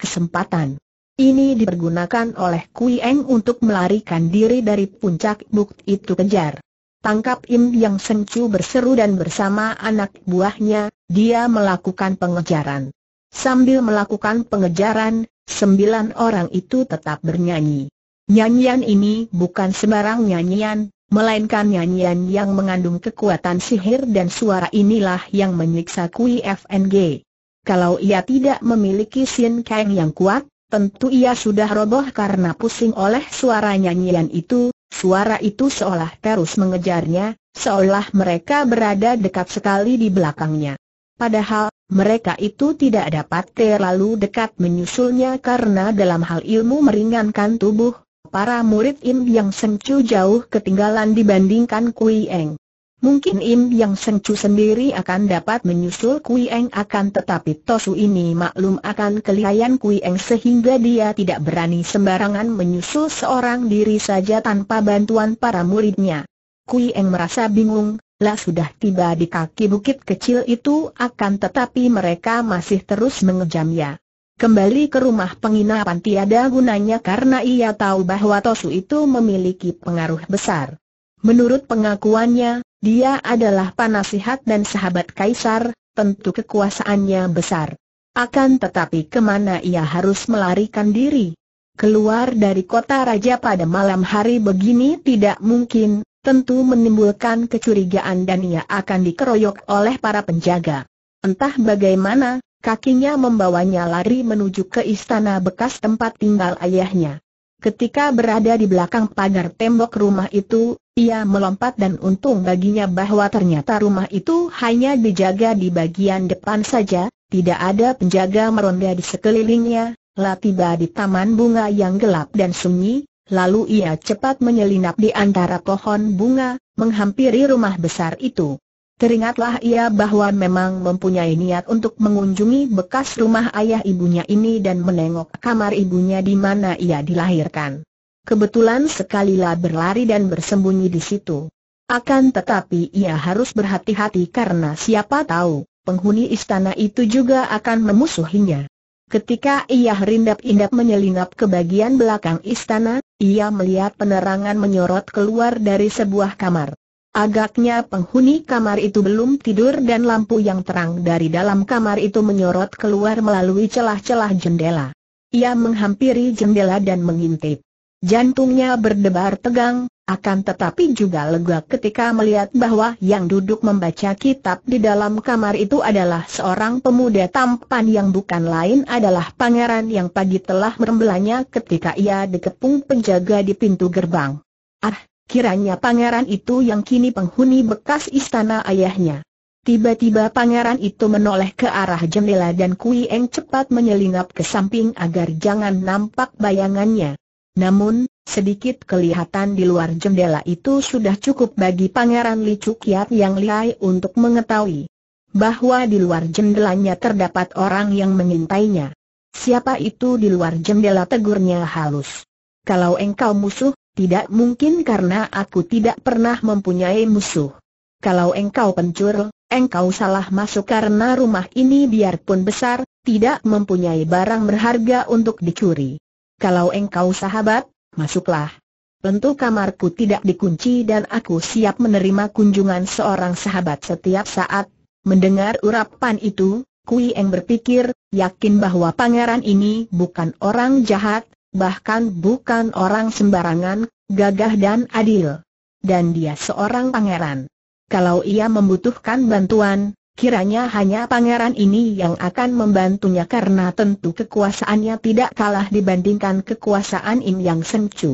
[SPEAKER 1] Kesempatan ini dipergunakan oleh Kui Eng untuk melarikan diri dari puncak bukit itu kejar. Tangkap Im Yang sengcu berseru dan bersama anak buahnya, dia melakukan pengejaran. Sambil melakukan pengejaran, sembilan orang itu tetap bernyanyi. Nyanyian ini bukan sembarang nyanyian, Melainkan nyanyian yang mengandung kekuatan sihir dan suara inilah yang menyiksa Kui FNG. Kalau ia tidak memiliki Sin Kang yang kuat, tentu ia sudah roboh karena pusing oleh suara nyanyian itu, suara itu seolah terus mengejarnya, seolah mereka berada dekat sekali di belakangnya. Padahal, mereka itu tidak dapat terlalu dekat menyusulnya karena dalam hal ilmu meringankan tubuh, para murid Im Yang sengcu jauh ketinggalan dibandingkan Kui Eng. Mungkin Im Yang sengcu sendiri akan dapat menyusul Kui Eng akan tetapi Tosu ini maklum akan kelihayan Kui Eng sehingga dia tidak berani sembarangan menyusul seorang diri saja tanpa bantuan para muridnya. Kui Eng merasa bingung, lah sudah tiba di kaki bukit kecil itu akan tetapi mereka masih terus mengejamnya. Kembali ke rumah penginapan tiada gunanya karena ia tahu bahwa Tosu itu memiliki pengaruh besar. Menurut pengakuannya, dia adalah panasihat dan sahabat kaisar, tentu kekuasaannya besar. Akan tetapi kemana ia harus melarikan diri? Keluar dari kota raja pada malam hari begini tidak mungkin, tentu menimbulkan kecurigaan dan ia akan dikeroyok oleh para penjaga. Entah bagaimana, Kakinya membawanya lari menuju ke istana bekas tempat tinggal ayahnya. Ketika berada di belakang pagar tembok rumah itu, ia melompat dan untung baginya bahwa ternyata rumah itu hanya dijaga di bagian depan saja, tidak ada penjaga meronda di sekelilingnya, lah tiba di taman bunga yang gelap dan sunyi, lalu ia cepat menyelinap di antara pohon bunga, menghampiri rumah besar itu. Teringatlah ia bahwa memang mempunyai niat untuk mengunjungi bekas rumah ayah ibunya ini dan menengok kamar ibunya di mana ia dilahirkan. Kebetulan sekali lah berlari dan bersembunyi di situ. Akan tetapi ia harus berhati-hati karena siapa tahu, penghuni istana itu juga akan memusuhinya. Ketika ia rindap indap menyelinap ke bagian belakang istana, ia melihat penerangan menyorot keluar dari sebuah kamar. Agaknya penghuni kamar itu belum tidur dan lampu yang terang dari dalam kamar itu menyorot keluar melalui celah-celah jendela. Ia menghampiri jendela dan mengintip. Jantungnya berdebar tegang, akan tetapi juga lega ketika melihat bahwa yang duduk membaca kitab di dalam kamar itu adalah seorang pemuda tampan yang bukan lain adalah pangeran yang pagi telah merembelanya ketika ia dikepung penjaga di pintu gerbang. Ah, Kiranya pangeran itu yang kini penghuni bekas istana ayahnya. Tiba-tiba pangeran itu menoleh ke arah jendela dan Kui Eng cepat menyelinap ke samping agar jangan nampak bayangannya. Namun, sedikit kelihatan di luar jendela itu sudah cukup bagi pangeran Li Cukiat yang lihai untuk mengetahui bahwa di luar jendelanya terdapat orang yang mengintainya. Siapa itu di luar jendela tegurnya halus. Kalau engkau musuh, tidak mungkin karena aku tidak pernah mempunyai musuh. Kalau engkau pencur, engkau salah masuk karena rumah ini biarpun besar, tidak mempunyai barang berharga untuk dicuri. Kalau engkau sahabat, masuklah. Tentu kamarku tidak dikunci dan aku siap menerima kunjungan seorang sahabat setiap saat. Mendengar urapan itu, Kui Eng berpikir, yakin bahwa pangeran ini bukan orang jahat, bahkan bukan orang sembarangan, gagah dan adil. Dan dia seorang pangeran. Kalau ia membutuhkan bantuan, kiranya hanya pangeran ini yang akan membantunya karena tentu kekuasaannya tidak kalah dibandingkan kekuasaan Im Yang Sencu.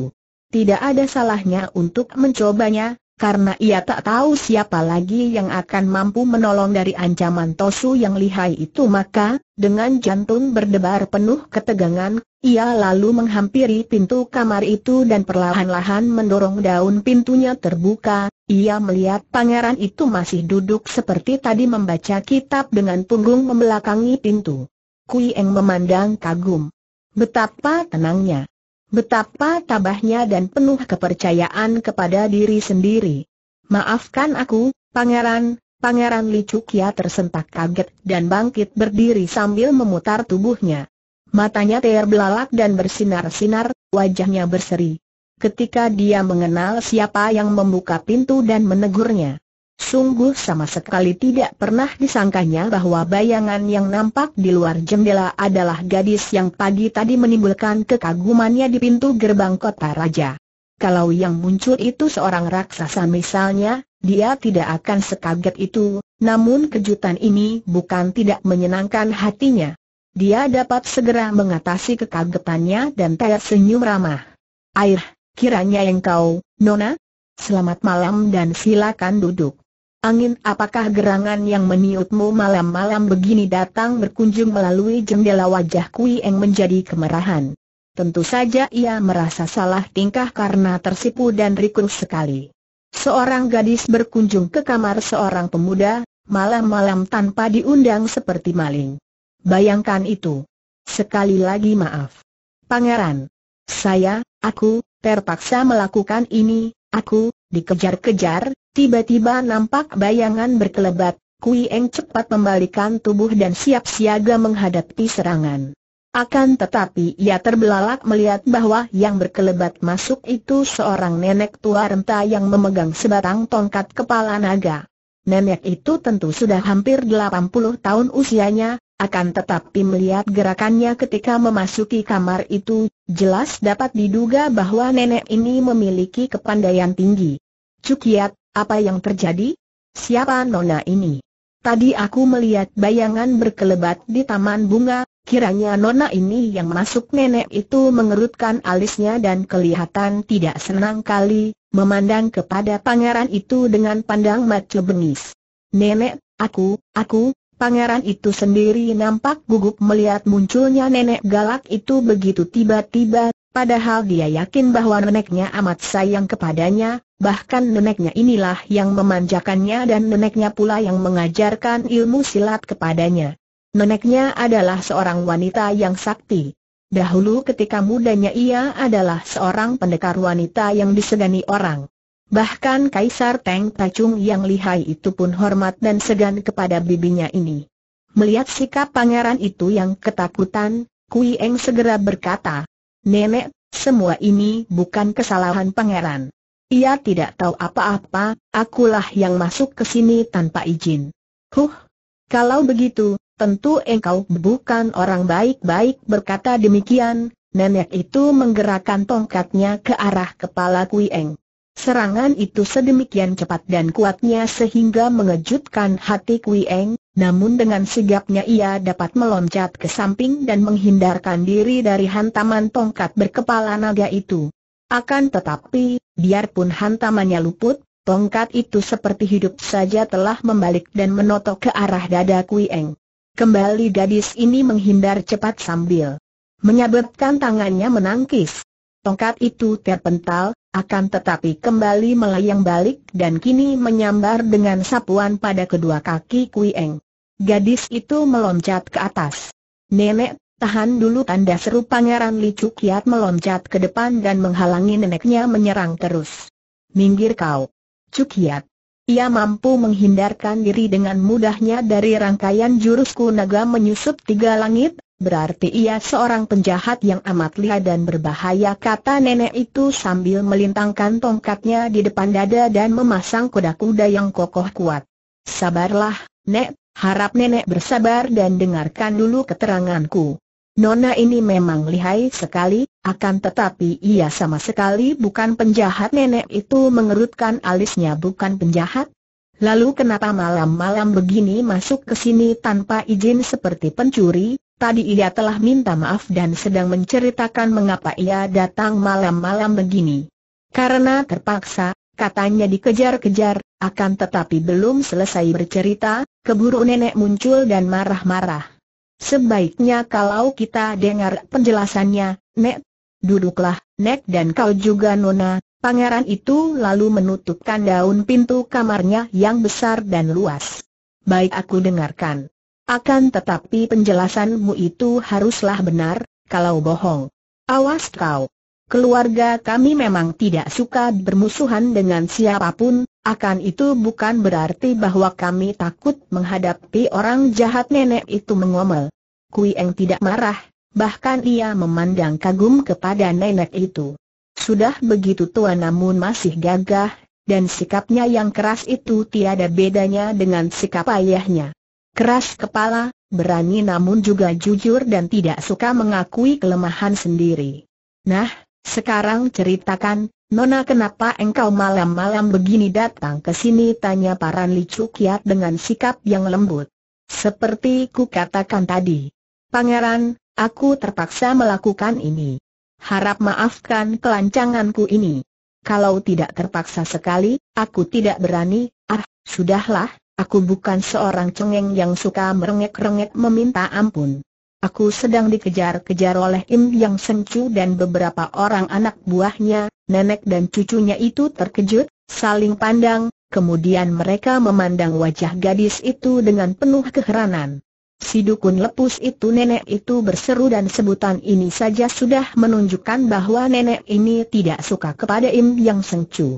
[SPEAKER 1] Tidak ada salahnya untuk mencobanya, karena ia tak tahu siapa lagi yang akan mampu menolong dari ancaman Tosu yang lihai itu maka, dengan jantung berdebar penuh ketegangan, ia lalu menghampiri pintu kamar itu dan perlahan-lahan mendorong daun pintunya terbuka. Ia melihat pangeran itu masih duduk seperti tadi membaca kitab dengan punggung membelakangi pintu. Kui Eng memandang kagum. Betapa tenangnya. Betapa tabahnya dan penuh kepercayaan kepada diri sendiri. Maafkan aku, pangeran, pangeran Li Licukia tersentak kaget dan bangkit berdiri sambil memutar tubuhnya. Matanya terbelalak dan bersinar-sinar, wajahnya berseri. Ketika dia mengenal siapa yang membuka pintu dan menegurnya. Sungguh sama sekali tidak pernah disangkanya bahwa bayangan yang nampak di luar jendela adalah gadis yang pagi tadi menimbulkan kekagumannya di pintu gerbang kota raja. Kalau yang muncul itu seorang raksasa misalnya, dia tidak akan sekaget itu, namun kejutan ini bukan tidak menyenangkan hatinya dia dapat segera mengatasi kekagetannya dan senyum ramah. Air, kiranya yang kau, Nona? Selamat malam dan silakan duduk. Angin apakah gerangan yang meniupmu malam-malam begini datang berkunjung melalui jendela wajah Kui yang menjadi kemerahan. Tentu saja ia merasa salah tingkah karena tersipu dan rikul sekali. Seorang gadis berkunjung ke kamar seorang pemuda, malam-malam tanpa diundang seperti maling. Bayangkan itu. Sekali lagi maaf. Pangeran. Saya, aku, terpaksa melakukan ini, aku, dikejar-kejar, tiba-tiba nampak bayangan berkelebat, Kui Eng cepat membalikan tubuh dan siap siaga menghadapi serangan. Akan tetapi ia terbelalak melihat bahwa yang berkelebat masuk itu seorang nenek tua renta yang memegang sebatang tongkat kepala naga nenek itu tentu sudah hampir 80 tahun usianya, akan tetapi melihat gerakannya ketika memasuki kamar itu, jelas dapat diduga bahwa nenek ini memiliki kepandaian tinggi. Cukiat, apa yang terjadi? Siapa nona ini? Tadi aku melihat bayangan berkelebat di taman bunga, kiranya nona ini yang masuk nenek itu mengerutkan alisnya dan kelihatan tidak senang kali, memandang kepada pangeran itu dengan pandang mata bengis. Nenek, aku, aku, pangeran itu sendiri nampak gugup melihat munculnya nenek galak itu begitu tiba-tiba, padahal dia yakin bahwa neneknya amat sayang kepadanya, bahkan neneknya inilah yang memanjakannya dan neneknya pula yang mengajarkan ilmu silat kepadanya. Neneknya adalah seorang wanita yang sakti. Dahulu ketika mudanya ia adalah seorang pendekar wanita yang disegani orang. Bahkan Kaisar Teng Tacung yang lihai itu pun hormat dan segan kepada bibinya ini. Melihat sikap pangeran itu yang ketakutan, Kui Eng segera berkata, Nenek, semua ini bukan kesalahan pangeran. Ia tidak tahu apa-apa, akulah yang masuk ke sini tanpa izin. Huh, kalau begitu, tentu engkau bukan orang baik-baik berkata demikian, nenek itu menggerakkan tongkatnya ke arah kepala Kui Eng. Serangan itu sedemikian cepat dan kuatnya sehingga mengejutkan hati Kui Eng, namun dengan sigapnya ia dapat meloncat ke samping dan menghindarkan diri dari hantaman tongkat berkepala naga itu. Akan tetapi, biarpun hantamannya luput, tongkat itu seperti hidup saja telah membalik dan menotok ke arah dada Kui Eng. Kembali gadis ini menghindar cepat sambil menyabetkan tangannya menangkis. Tongkat itu terpental, akan tetapi kembali melayang balik dan kini menyambar dengan sapuan pada kedua kaki Kuieng. Gadis itu meloncat ke atas. Nenek, tahan dulu tanda seru Pangeran Chu Kiat meloncat ke depan dan menghalangi neneknya menyerang terus. Minggir kau. Cukiat. Ia mampu menghindarkan diri dengan mudahnya dari rangkaian jurusku naga menyusup tiga langit, berarti ia seorang penjahat yang amat lihat dan berbahaya kata nenek itu sambil melintangkan tongkatnya di depan dada dan memasang kuda-kuda yang kokoh kuat. Sabarlah, Nek, harap nenek bersabar dan dengarkan dulu keteranganku. Nona ini memang lihai sekali, akan tetapi ia sama sekali bukan penjahat nenek itu mengerutkan alisnya bukan penjahat. Lalu kenapa malam-malam begini masuk ke sini tanpa izin seperti pencuri? Tadi ia telah minta maaf dan sedang menceritakan mengapa ia datang malam-malam begini. Karena terpaksa, katanya dikejar-kejar, akan tetapi belum selesai bercerita, keburu nenek muncul dan marah-marah. Sebaiknya kalau kita dengar penjelasannya, Nek. Duduklah, Nek dan kau juga Nona. Pangeran itu lalu menutupkan daun pintu kamarnya yang besar dan luas. Baik aku dengarkan. Akan tetapi penjelasanmu itu haruslah benar, kalau bohong. Awas kau. Keluarga kami memang tidak suka bermusuhan dengan siapapun, akan itu bukan berarti bahwa kami takut menghadapi orang jahat nenek itu mengomel. Kui Eng tidak marah, bahkan ia memandang kagum kepada nenek itu. Sudah begitu tua namun masih gagah, dan sikapnya yang keras itu tiada bedanya dengan sikap ayahnya. Keras kepala, berani namun juga jujur dan tidak suka mengakui kelemahan sendiri. Nah, sekarang ceritakan, Nona kenapa engkau malam-malam begini datang ke sini? Tanya Paran Licu Kiat dengan sikap yang lembut. Seperti ku katakan tadi. Pangeran, aku terpaksa melakukan ini. Harap maafkan kelancanganku ini. Kalau tidak terpaksa sekali, aku tidak berani. Ah, sudahlah, aku bukan seorang cengeng yang suka merengek-rengek meminta ampun. Aku sedang dikejar-kejar oleh Im Yang sengcu dan beberapa orang anak buahnya, nenek dan cucunya itu terkejut, saling pandang, kemudian mereka memandang wajah gadis itu dengan penuh keheranan. Si dukun lepus itu nenek itu berseru dan sebutan ini saja sudah menunjukkan bahwa nenek ini tidak suka kepada Im Yang sengcu.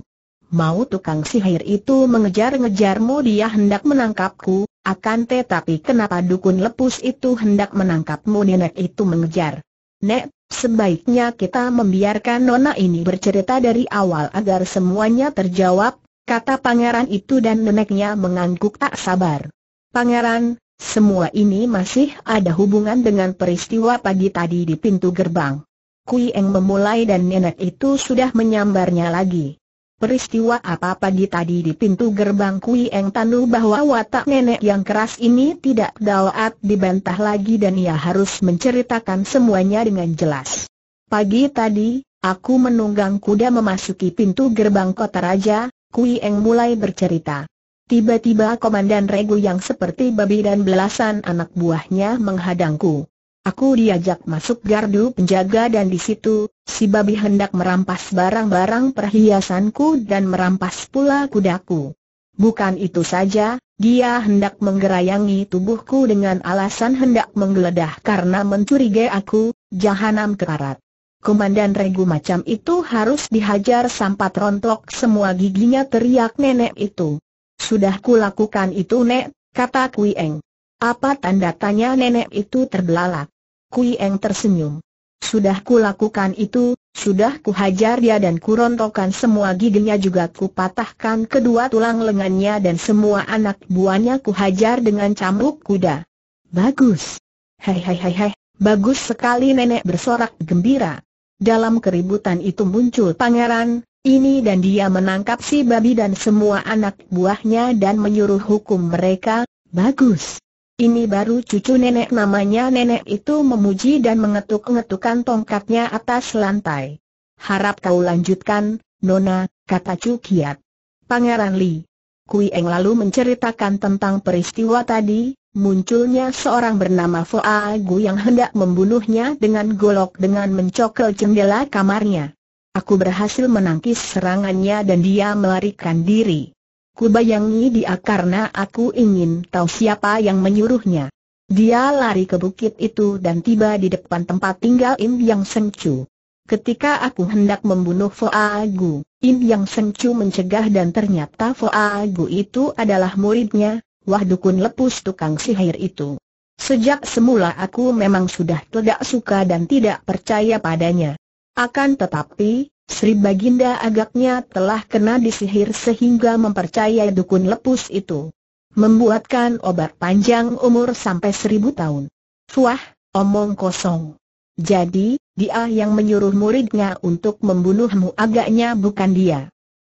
[SPEAKER 1] Mau tukang sihir itu mengejar-ngejarmu dia hendak menangkapku, akan tetapi kenapa dukun lepus itu hendak menangkapmu nenek itu mengejar. Nek, sebaiknya kita membiarkan nona ini bercerita dari awal agar semuanya terjawab, kata pangeran itu dan neneknya mengangguk tak sabar. Pangeran, semua ini masih ada hubungan dengan peristiwa pagi tadi di pintu gerbang. Kui Eng memulai dan nenek itu sudah menyambarnya lagi. Peristiwa apa pagi tadi di pintu gerbang Kui Eng Tanu bahwa watak nenek yang keras ini tidak dapat dibantah lagi dan ia harus menceritakan semuanya dengan jelas. Pagi tadi, aku menunggang kuda memasuki pintu gerbang kota raja, Kui Eng mulai bercerita. Tiba-tiba komandan regu yang seperti babi dan belasan anak buahnya menghadangku. Aku diajak masuk gardu penjaga dan di situ, si babi hendak merampas barang-barang perhiasanku dan merampas pula kudaku. Bukan itu saja, dia hendak menggerayangi tubuhku dengan alasan hendak menggeledah karena mencurigai aku, jahanam kekarat. Komandan regu macam itu harus dihajar sampai rontok semua giginya teriak nenek itu. Sudah kulakukan itu nek, kata kui eng. Apa tanda tanya nenek itu terbelalak? Kui Eng tersenyum. Sudah kulakukan itu, sudah ku hajar dia dan kurontokkan semua giginya juga ku patahkan kedua tulang lengannya dan semua anak buahnya ku hajar dengan cambuk kuda. Bagus. Hei hei hei hei, bagus sekali nenek bersorak gembira. Dalam keributan itu muncul pangeran, ini dan dia menangkap si babi dan semua anak buahnya dan menyuruh hukum mereka, bagus. Ini baru cucu nenek namanya nenek itu memuji dan mengetuk-ngetukan tongkatnya atas lantai. Harap kau lanjutkan, Nona, kata Cukiat. Pangeran Li. Kui Eng lalu menceritakan tentang peristiwa tadi, munculnya seorang bernama Foa Gu yang hendak membunuhnya dengan golok dengan mencokel jendela kamarnya. Aku berhasil menangkis serangannya dan dia melarikan diri. Kubayangi dia karena aku ingin tahu siapa yang menyuruhnya. Dia lari ke bukit itu dan tiba di depan tempat tinggal Im Yang Sencu. Ketika aku hendak membunuh Gu, Im Yang Sencu mencegah dan ternyata Gu itu adalah muridnya, wah dukun lepus tukang sihir itu. Sejak semula aku memang sudah tidak suka dan tidak percaya padanya. Akan tetapi, Sri Baginda agaknya telah kena disihir sehingga mempercayai dukun lepus itu. Membuatkan obat panjang umur sampai seribu tahun. Wah, omong kosong. Jadi, dia yang menyuruh muridnya untuk membunuhmu agaknya bukan dia.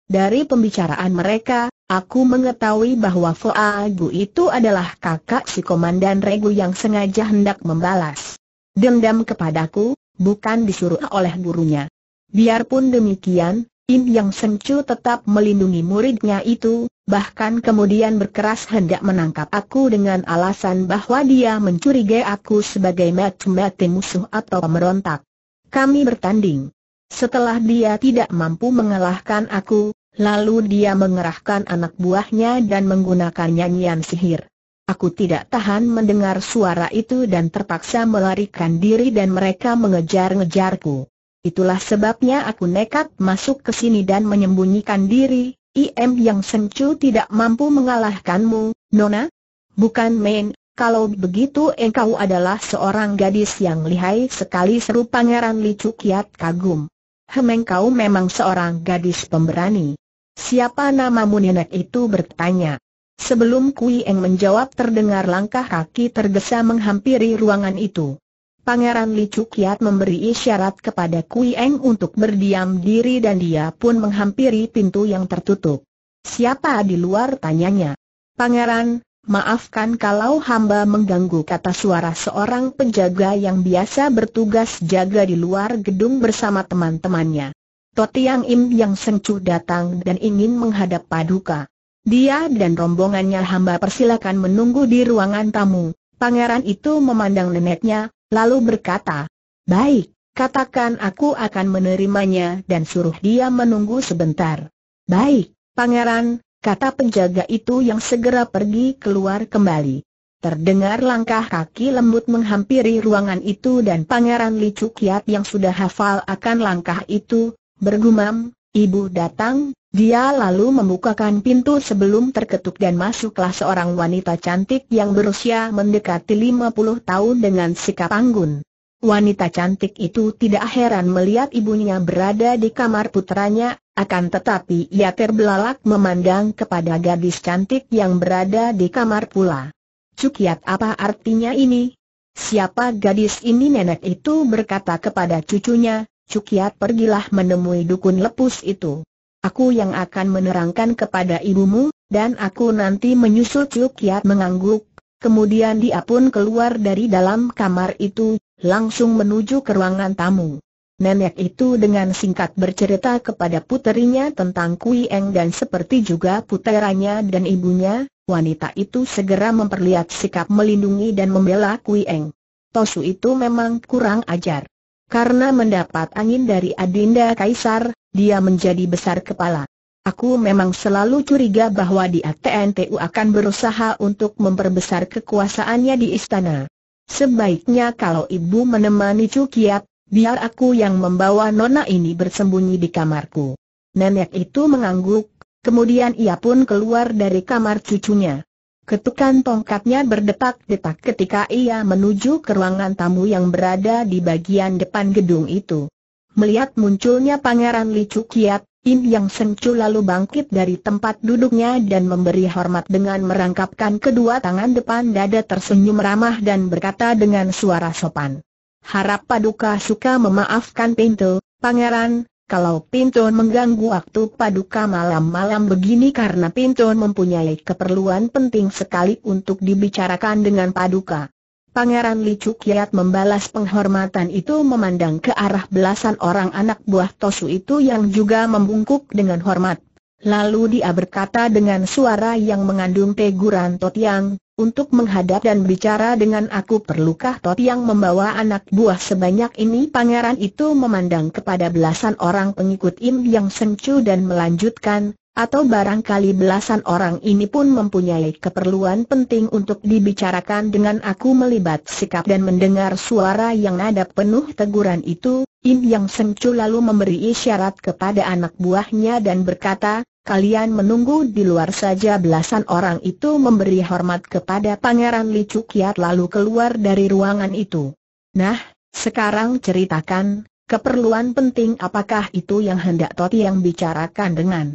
[SPEAKER 1] Dari pembicaraan mereka, aku mengetahui bahwa Foa Gu itu adalah kakak si Komandan Regu yang sengaja hendak membalas dendam kepadaku, bukan disuruh oleh gurunya. Biarpun demikian, Im Yang sengcu tetap melindungi muridnya itu, bahkan kemudian berkeras hendak menangkap aku dengan alasan bahwa dia mencurigai aku sebagai mati-mati musuh atau merontak. Kami bertanding. Setelah dia tidak mampu mengalahkan aku, lalu dia mengerahkan anak buahnya dan menggunakan nyanyian sihir. Aku tidak tahan mendengar suara itu dan terpaksa melarikan diri dan mereka mengejar-ngejarku. Itulah sebabnya aku nekat masuk ke sini dan menyembunyikan diri. IM yang sencu tidak mampu mengalahkanmu, Nona. Bukan main, kalau begitu engkau adalah seorang gadis yang lihai sekali seru Pangeran licu kiat kagum. Hem engkau memang seorang gadis pemberani. Siapa namamu nenek itu bertanya. Sebelum Kui Eng menjawab terdengar langkah kaki tergesa menghampiri ruangan itu. Pangeran Li Cukiat memberi isyarat kepada Kui Eng untuk berdiam diri dan dia pun menghampiri pintu yang tertutup. Siapa di luar tanyanya? Pangeran, Maafkan kalau hamba mengganggu kata suara seorang penjaga yang biasa bertugas jaga di luar gedung bersama teman-temannya. Totiang Im yang sengcu datang dan ingin menghadap paduka. Dia dan rombongannya hamba persilakan menunggu di ruangan tamu. Pangeran itu memandang neneknya, lalu berkata, Baik, katakan aku akan menerimanya dan suruh dia menunggu sebentar. Baik, pangeran, kata penjaga itu yang segera pergi keluar kembali. Terdengar langkah kaki lembut menghampiri ruangan itu dan pangeran Li Cukiat yang sudah hafal akan langkah itu, bergumam, ibu datang, dia lalu membukakan pintu sebelum terketuk dan masuklah seorang wanita cantik yang berusia mendekati 50 tahun dengan sikap anggun. Wanita cantik itu tidak heran melihat ibunya berada di kamar putranya, akan tetapi ia terbelalak memandang kepada gadis cantik yang berada di kamar pula. Cukiat apa artinya ini? Siapa gadis ini nenek itu berkata kepada cucunya, Cukiat pergilah menemui dukun lepus itu. Aku yang akan menerangkan kepada ibumu, dan aku nanti menyusul Ciu ya mengangguk. Kemudian dia pun keluar dari dalam kamar itu, langsung menuju ke ruangan tamu. Nenek itu dengan singkat bercerita kepada puterinya tentang Kui Eng dan seperti juga puteranya dan ibunya, wanita itu segera memperlihat sikap melindungi dan membela Kui Eng. Tosu itu memang kurang ajar. Karena mendapat angin dari Adinda Kaisar, dia menjadi besar kepala. Aku memang selalu curiga bahwa di ATNTU akan berusaha untuk memperbesar kekuasaannya di istana. Sebaiknya kalau ibu menemani Cukiat, biar aku yang membawa nona ini bersembunyi di kamarku. Nenek itu mengangguk, kemudian ia pun keluar dari kamar cucunya. Ketukan tongkatnya berdetak-detak ketika ia menuju ke ruangan tamu yang berada di bagian depan gedung itu. Melihat munculnya Pangeran Li Cukiat, Im Yang sengcu lalu bangkit dari tempat duduknya dan memberi hormat dengan merangkapkan kedua tangan depan dada tersenyum ramah dan berkata dengan suara sopan. Harap Paduka suka memaafkan pintu, Pangeran, kalau Pinton mengganggu waktu paduka malam-malam begini karena Pinton mempunyai keperluan penting sekali untuk dibicarakan dengan paduka. Pangeran Licukiat membalas penghormatan itu memandang ke arah belasan orang anak buah Tosu itu yang juga membungkuk dengan hormat. Lalu dia berkata dengan suara yang mengandung teguran Totiang, untuk menghadap dan bicara dengan aku perlukah Tot yang membawa anak buah sebanyak ini pangeran itu memandang kepada belasan orang pengikut Im yang sencu dan melanjutkan, atau barangkali belasan orang ini pun mempunyai keperluan penting untuk dibicarakan dengan aku melibat sikap dan mendengar suara yang ada penuh teguran itu, Im yang sencu lalu memberi isyarat kepada anak buahnya dan berkata, Kalian menunggu di luar saja belasan orang itu memberi hormat kepada Pangeran Li Cukiat lalu keluar dari ruangan itu. Nah, sekarang ceritakan, keperluan penting apakah itu yang hendak Toti yang bicarakan dengan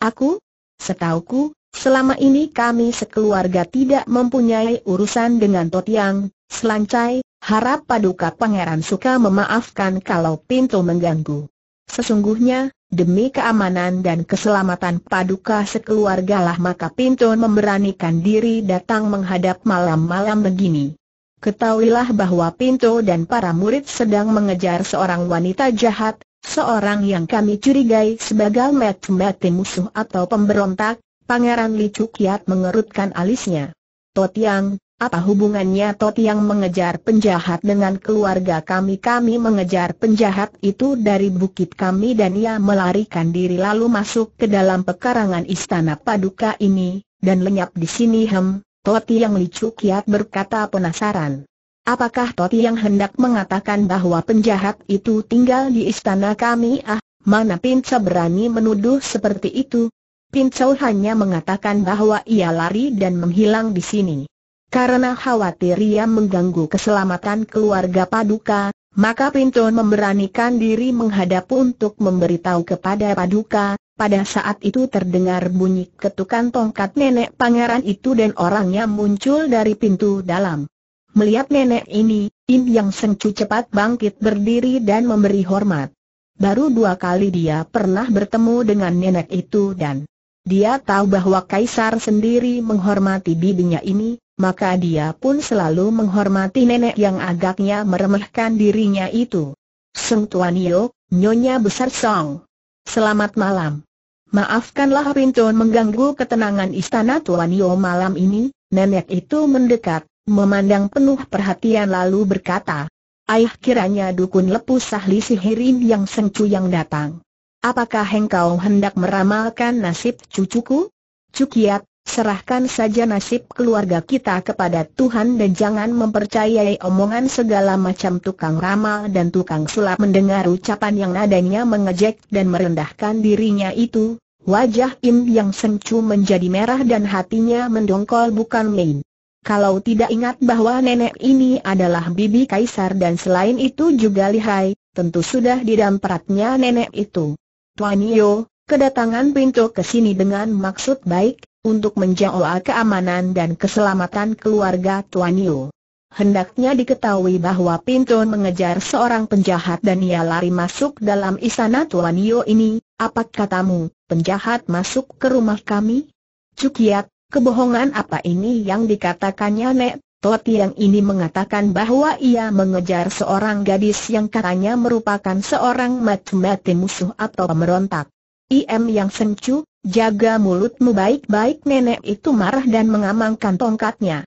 [SPEAKER 1] aku? Setauku, selama ini kami sekeluarga tidak mempunyai urusan dengan Totiang, selancai, harap paduka pangeran suka memaafkan kalau pintu mengganggu. Sesungguhnya, Demi keamanan dan keselamatan paduka sekeluarga lah maka Pinto memberanikan diri datang menghadap malam-malam begini. Ketahuilah bahwa Pinto dan para murid sedang mengejar seorang wanita jahat, seorang yang kami curigai sebagai mati-mati musuh atau pemberontak, Pangeran Li Cukiat mengerutkan alisnya. Totiang, apa hubungannya Toti yang mengejar penjahat dengan keluarga kami? Kami mengejar penjahat itu dari bukit kami dan ia melarikan diri lalu masuk ke dalam pekarangan istana paduka ini, dan lenyap di sini hem, Toti yang licu kiat berkata penasaran. Apakah Toti yang hendak mengatakan bahwa penjahat itu tinggal di istana kami? Ah, mana Pinca berani menuduh seperti itu? Pinca hanya mengatakan bahwa ia lari dan menghilang di sini. Karena khawatir ia mengganggu keselamatan keluarga Paduka, maka Pintu memberanikan diri menghadap untuk memberitahu kepada Paduka, pada saat itu terdengar bunyi ketukan tongkat nenek pangeran itu dan orangnya muncul dari pintu dalam. Melihat nenek ini, Im Yang Sengcu cepat bangkit berdiri dan memberi hormat. Baru dua kali dia pernah bertemu dengan nenek itu dan dia tahu bahwa Kaisar sendiri menghormati bibinya ini, maka dia pun selalu menghormati nenek yang agaknya meremehkan dirinya itu. Seng Tuan Yeo, Nyonya Besar Song. Selamat malam. Maafkanlah Rinton mengganggu ketenangan istana Tuan Yeo malam ini, nenek itu mendekat, memandang penuh perhatian lalu berkata, Ayah kiranya dukun lepu sahli sihirin yang sengcu yang datang. Apakah engkau hendak meramalkan nasib cucuku? Cukiat, Serahkan saja nasib keluarga kita kepada Tuhan dan jangan mempercayai omongan segala macam tukang ramal dan tukang sulap mendengar ucapan yang nadanya mengejek dan merendahkan dirinya itu. Wajah Im yang sencu menjadi merah dan hatinya mendongkol bukan main. Kalau tidak ingat bahwa nenek ini adalah bibi kaisar dan selain itu juga lihai, tentu sudah didampratnya nenek itu. Tuan Yo, kedatangan pintu ke sini dengan maksud baik, untuk menjaga keamanan dan keselamatan keluarga Tuan Yu. Hendaknya diketahui bahwa Pintu mengejar seorang penjahat dan ia lari masuk dalam istana Tuan Yu ini, apa katamu, penjahat masuk ke rumah kami? Cukiat, kebohongan apa ini yang dikatakannya Nek? Toti yang ini mengatakan bahwa ia mengejar seorang gadis yang katanya merupakan seorang mati-mati musuh atau pemberontak. IM yang sencuk, Jaga mulutmu baik-baik nenek itu marah dan mengamankan tongkatnya.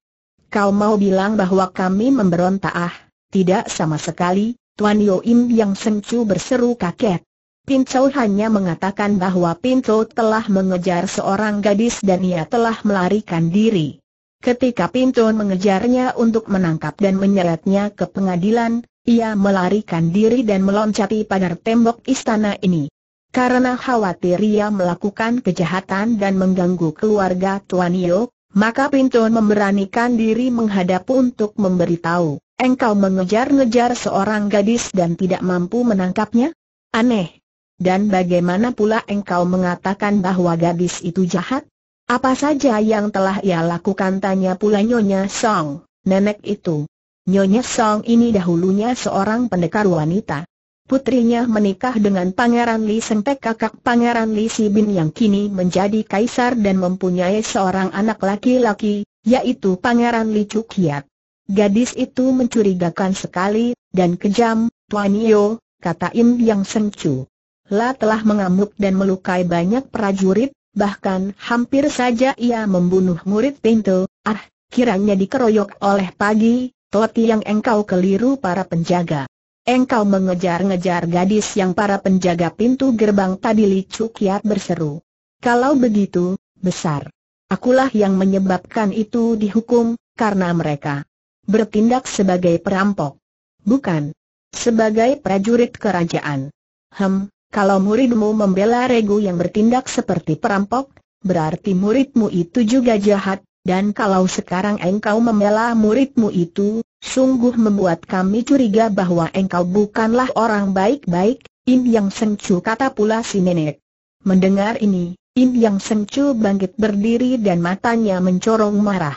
[SPEAKER 1] Kau mau bilang bahwa kami memberontak ah? Tidak sama sekali, Tuan Yoim yang sencu berseru kaget. Pincau hanya mengatakan bahwa Pincau telah mengejar seorang gadis dan ia telah melarikan diri. Ketika Pinto mengejarnya untuk menangkap dan menyeretnya ke pengadilan, ia melarikan diri dan meloncati pagar tembok istana ini. Karena khawatir ia melakukan kejahatan dan mengganggu keluarga Tuan Yeo, maka Pinton memberanikan diri menghadap untuk memberitahu, engkau mengejar-ngejar seorang gadis dan tidak mampu menangkapnya? Aneh. Dan bagaimana pula engkau mengatakan bahwa gadis itu jahat? Apa saja yang telah ia lakukan tanya pula Nyonya Song, nenek itu. Nyonya Song ini dahulunya seorang pendekar wanita putrinya menikah dengan Pangeran Li Sengtek kakak Pangeran Li Sibin yang kini menjadi kaisar dan mempunyai seorang anak laki-laki, yaitu Pangeran Li Cukiat. Gadis itu mencurigakan sekali, dan kejam, Tuan Yeo, kata Im Yang Sengcu. La telah mengamuk dan melukai banyak prajurit, bahkan hampir saja ia membunuh murid pintu, ah, kiranya dikeroyok oleh pagi, Toti yang engkau keliru para penjaga. Engkau mengejar-ngejar gadis yang para penjaga pintu gerbang tadi licu kiat berseru. Kalau begitu, besar. Akulah yang menyebabkan itu dihukum, karena mereka bertindak sebagai perampok. Bukan. Sebagai prajurit kerajaan. Hem, kalau muridmu membela regu yang bertindak seperti perampok, berarti muridmu itu juga jahat, dan kalau sekarang engkau membela muridmu itu, sungguh membuat kami curiga bahwa engkau bukanlah orang baik-baik, Im Yang Sencu kata pula si nenek. Mendengar ini, Im Yang Sencu bangkit berdiri dan matanya mencorong marah.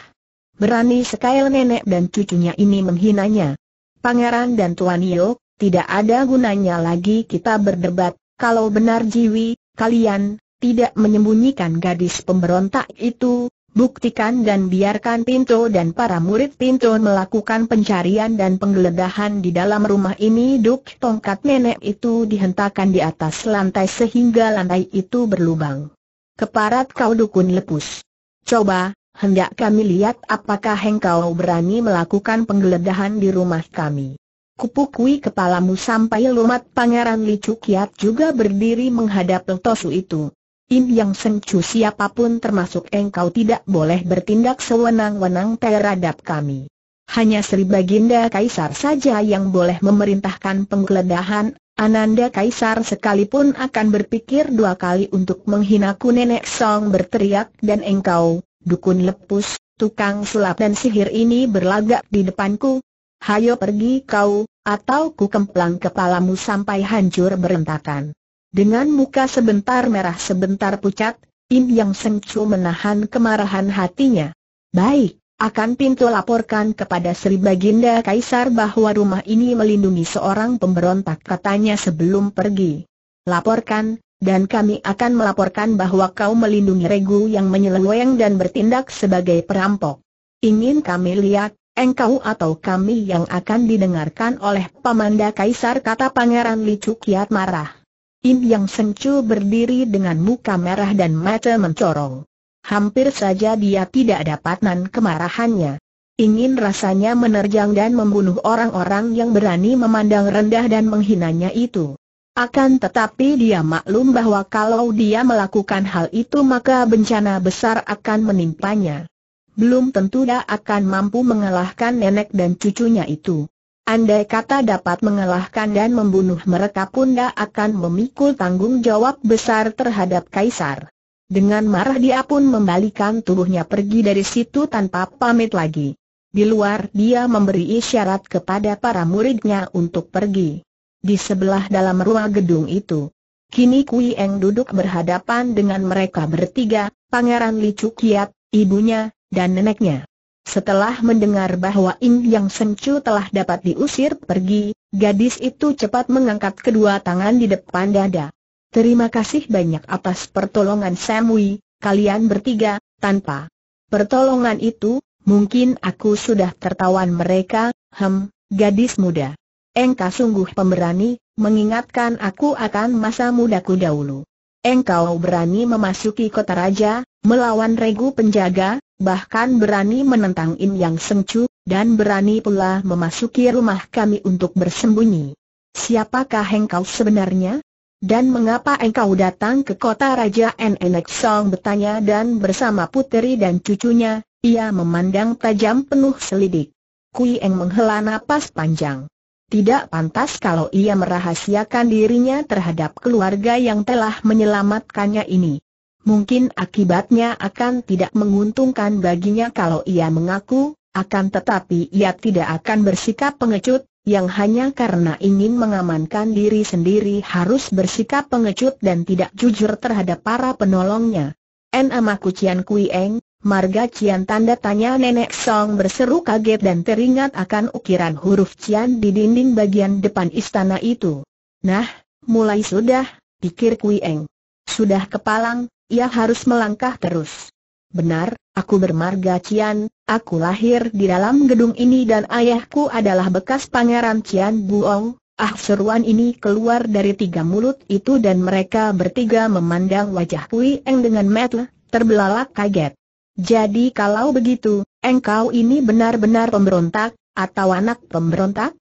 [SPEAKER 1] Berani sekali nenek dan cucunya ini menghinanya. Pangeran dan Tuan Yeo, tidak ada gunanya lagi kita berdebat, kalau benar Jiwi, kalian, tidak menyembunyikan gadis pemberontak itu, buktikan dan biarkan Pinto dan para murid Pinto melakukan pencarian dan penggeledahan di dalam rumah ini Duk tongkat nenek itu dihentakkan di atas lantai sehingga lantai itu berlubang. Keparat kau dukun lepus. Coba, hendak kami lihat apakah engkau berani melakukan penggeledahan di rumah kami. Kupukui kepalamu sampai lumat Pangeran Licu Kiat juga berdiri menghadap Tosu itu. Im Yang Sencu siapapun termasuk engkau tidak boleh bertindak sewenang-wenang terhadap kami. Hanya Sri Baginda Kaisar saja yang boleh memerintahkan penggeledahan, Ananda Kaisar sekalipun akan berpikir dua kali untuk menghinaku Nenek Song berteriak dan engkau, dukun lepus, tukang sulap dan sihir ini berlagak di depanku. Hayo pergi kau, atau ku kemplang kepalamu sampai hancur berentakan. Dengan muka sebentar merah sebentar pucat, Im Yang Seng Chu menahan kemarahan hatinya. Baik, akan pintu laporkan kepada Sri Baginda Kaisar bahwa rumah ini melindungi seorang pemberontak katanya sebelum pergi. Laporkan, dan kami akan melaporkan bahwa kau melindungi regu yang menyeleweng dan bertindak sebagai perampok. Ingin kami lihat, engkau atau kami yang akan didengarkan oleh Pamanda Kaisar kata Pangeran Licu Kiat marah. Im Yang Sencu berdiri dengan muka merah dan mata mencorong. Hampir saja dia tidak dapat nan kemarahannya. Ingin rasanya menerjang dan membunuh orang-orang yang berani memandang rendah dan menghinanya itu. Akan tetapi dia maklum bahwa kalau dia melakukan hal itu maka bencana besar akan menimpanya. Belum tentu dia akan mampu mengalahkan nenek dan cucunya itu. Andai kata dapat mengalahkan dan membunuh mereka pun dia akan memikul tanggung jawab besar terhadap Kaisar. Dengan marah dia pun membalikan tubuhnya pergi dari situ tanpa pamit lagi. Di luar dia memberi isyarat kepada para muridnya untuk pergi. Di sebelah dalam ruang gedung itu. Kini Kui Eng duduk berhadapan dengan mereka bertiga, Pangeran Li Chukiat, ibunya, dan neneknya. Setelah mendengar bahwa In Yang senju telah dapat diusir pergi, gadis itu cepat mengangkat kedua tangan di depan dada. Terima kasih banyak atas pertolongan Samui, kalian bertiga, tanpa pertolongan itu, mungkin aku sudah tertawan mereka, hem, gadis muda. Engkau sungguh pemberani, mengingatkan aku akan masa mudaku dahulu. Engkau berani memasuki kota raja, melawan regu penjaga, bahkan berani menentang Im Yang Sengcu, dan berani pula memasuki rumah kami untuk bersembunyi. Siapakah engkau sebenarnya? Dan mengapa engkau datang ke kota Raja Nenek Song bertanya dan bersama puteri dan cucunya, ia memandang tajam penuh selidik. Kui Eng menghela napas panjang. Tidak pantas kalau ia merahasiakan dirinya terhadap keluarga yang telah menyelamatkannya ini mungkin akibatnya akan tidak menguntungkan baginya kalau ia mengaku, akan tetapi ia tidak akan bersikap pengecut, yang hanya karena ingin mengamankan diri sendiri harus bersikap pengecut dan tidak jujur terhadap para penolongnya. En amaku Cian Kui Eng, Marga Cian tanda tanya Nenek Song berseru kaget dan teringat akan ukiran huruf Cian di dinding bagian depan istana itu. Nah, mulai sudah, pikir Kui Eng. Sudah kepalang, ia harus melangkah terus. Benar, aku bermarga Cian, aku lahir di dalam gedung ini dan ayahku adalah bekas pangeran Cian Buong. Ah seruan ini keluar dari tiga mulut itu dan mereka bertiga memandang wajah Hui Eng dengan metel, terbelalak kaget. Jadi kalau begitu, engkau ini benar-benar pemberontak, atau anak pemberontak?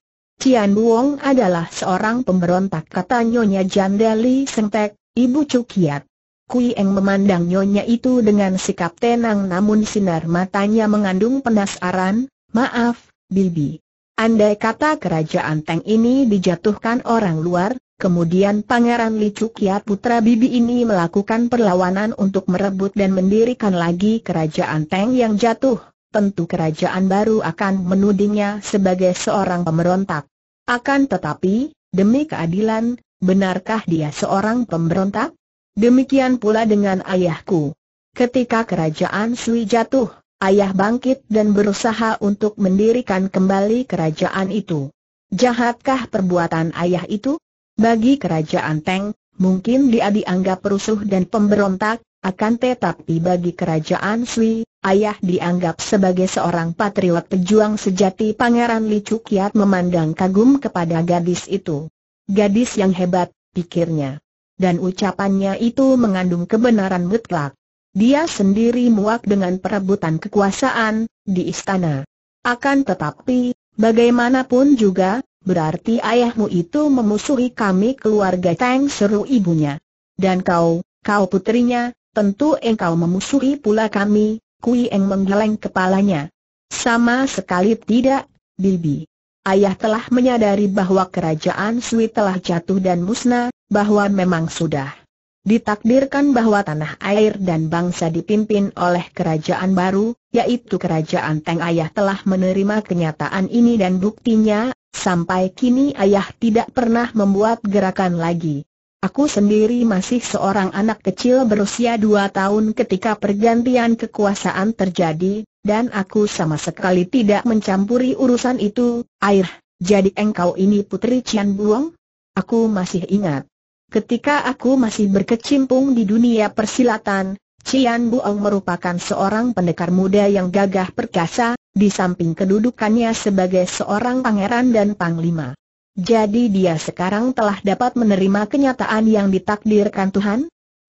[SPEAKER 1] Cian Buong adalah seorang pemberontak kata Nyonya Jandali Sengtek, Ibu Cukiat. Kui Eng memandang nyonya itu dengan sikap tenang namun sinar matanya mengandung penasaran, maaf, Bibi. Andai kata kerajaan Teng ini dijatuhkan orang luar, kemudian Pangeran Licukia putra Bibi ini melakukan perlawanan untuk merebut dan mendirikan lagi kerajaan Teng yang jatuh, tentu kerajaan baru akan menudingnya sebagai seorang pemberontak. Akan tetapi, demi keadilan, benarkah dia seorang pemberontak? Demikian pula dengan ayahku. Ketika kerajaan Sui jatuh, ayah bangkit dan berusaha untuk mendirikan kembali kerajaan itu. Jahatkah perbuatan ayah itu? Bagi kerajaan Teng, mungkin dia dianggap perusuh dan pemberontak, akan tetapi bagi kerajaan Sui, ayah dianggap sebagai seorang patriot pejuang sejati Pangeran Li Cukiat memandang kagum kepada gadis itu. Gadis yang hebat, pikirnya dan ucapannya itu mengandung kebenaran mutlak. Dia sendiri muak dengan perebutan kekuasaan di istana. Akan tetapi, bagaimanapun juga, berarti ayahmu itu memusuhi kami keluarga Tang seru ibunya. Dan kau, kau putrinya, tentu engkau memusuhi pula kami, Kui Eng menggeleng kepalanya. Sama sekali tidak, Bibi ayah telah menyadari bahwa kerajaan Sui telah jatuh dan musnah, bahwa memang sudah ditakdirkan bahwa tanah air dan bangsa dipimpin oleh kerajaan baru, yaitu kerajaan Teng Ayah telah menerima kenyataan ini dan buktinya, sampai kini Ayah tidak pernah membuat gerakan lagi. Aku sendiri masih seorang anak kecil berusia dua tahun ketika pergantian kekuasaan terjadi, dan aku sama sekali tidak mencampuri urusan itu, air, jadi engkau ini putri Cian Buong? Aku masih ingat. Ketika aku masih berkecimpung di dunia persilatan, Cian Buong merupakan seorang pendekar muda yang gagah perkasa, di samping kedudukannya sebagai seorang pangeran dan panglima. Jadi dia sekarang telah dapat menerima kenyataan yang ditakdirkan Tuhan?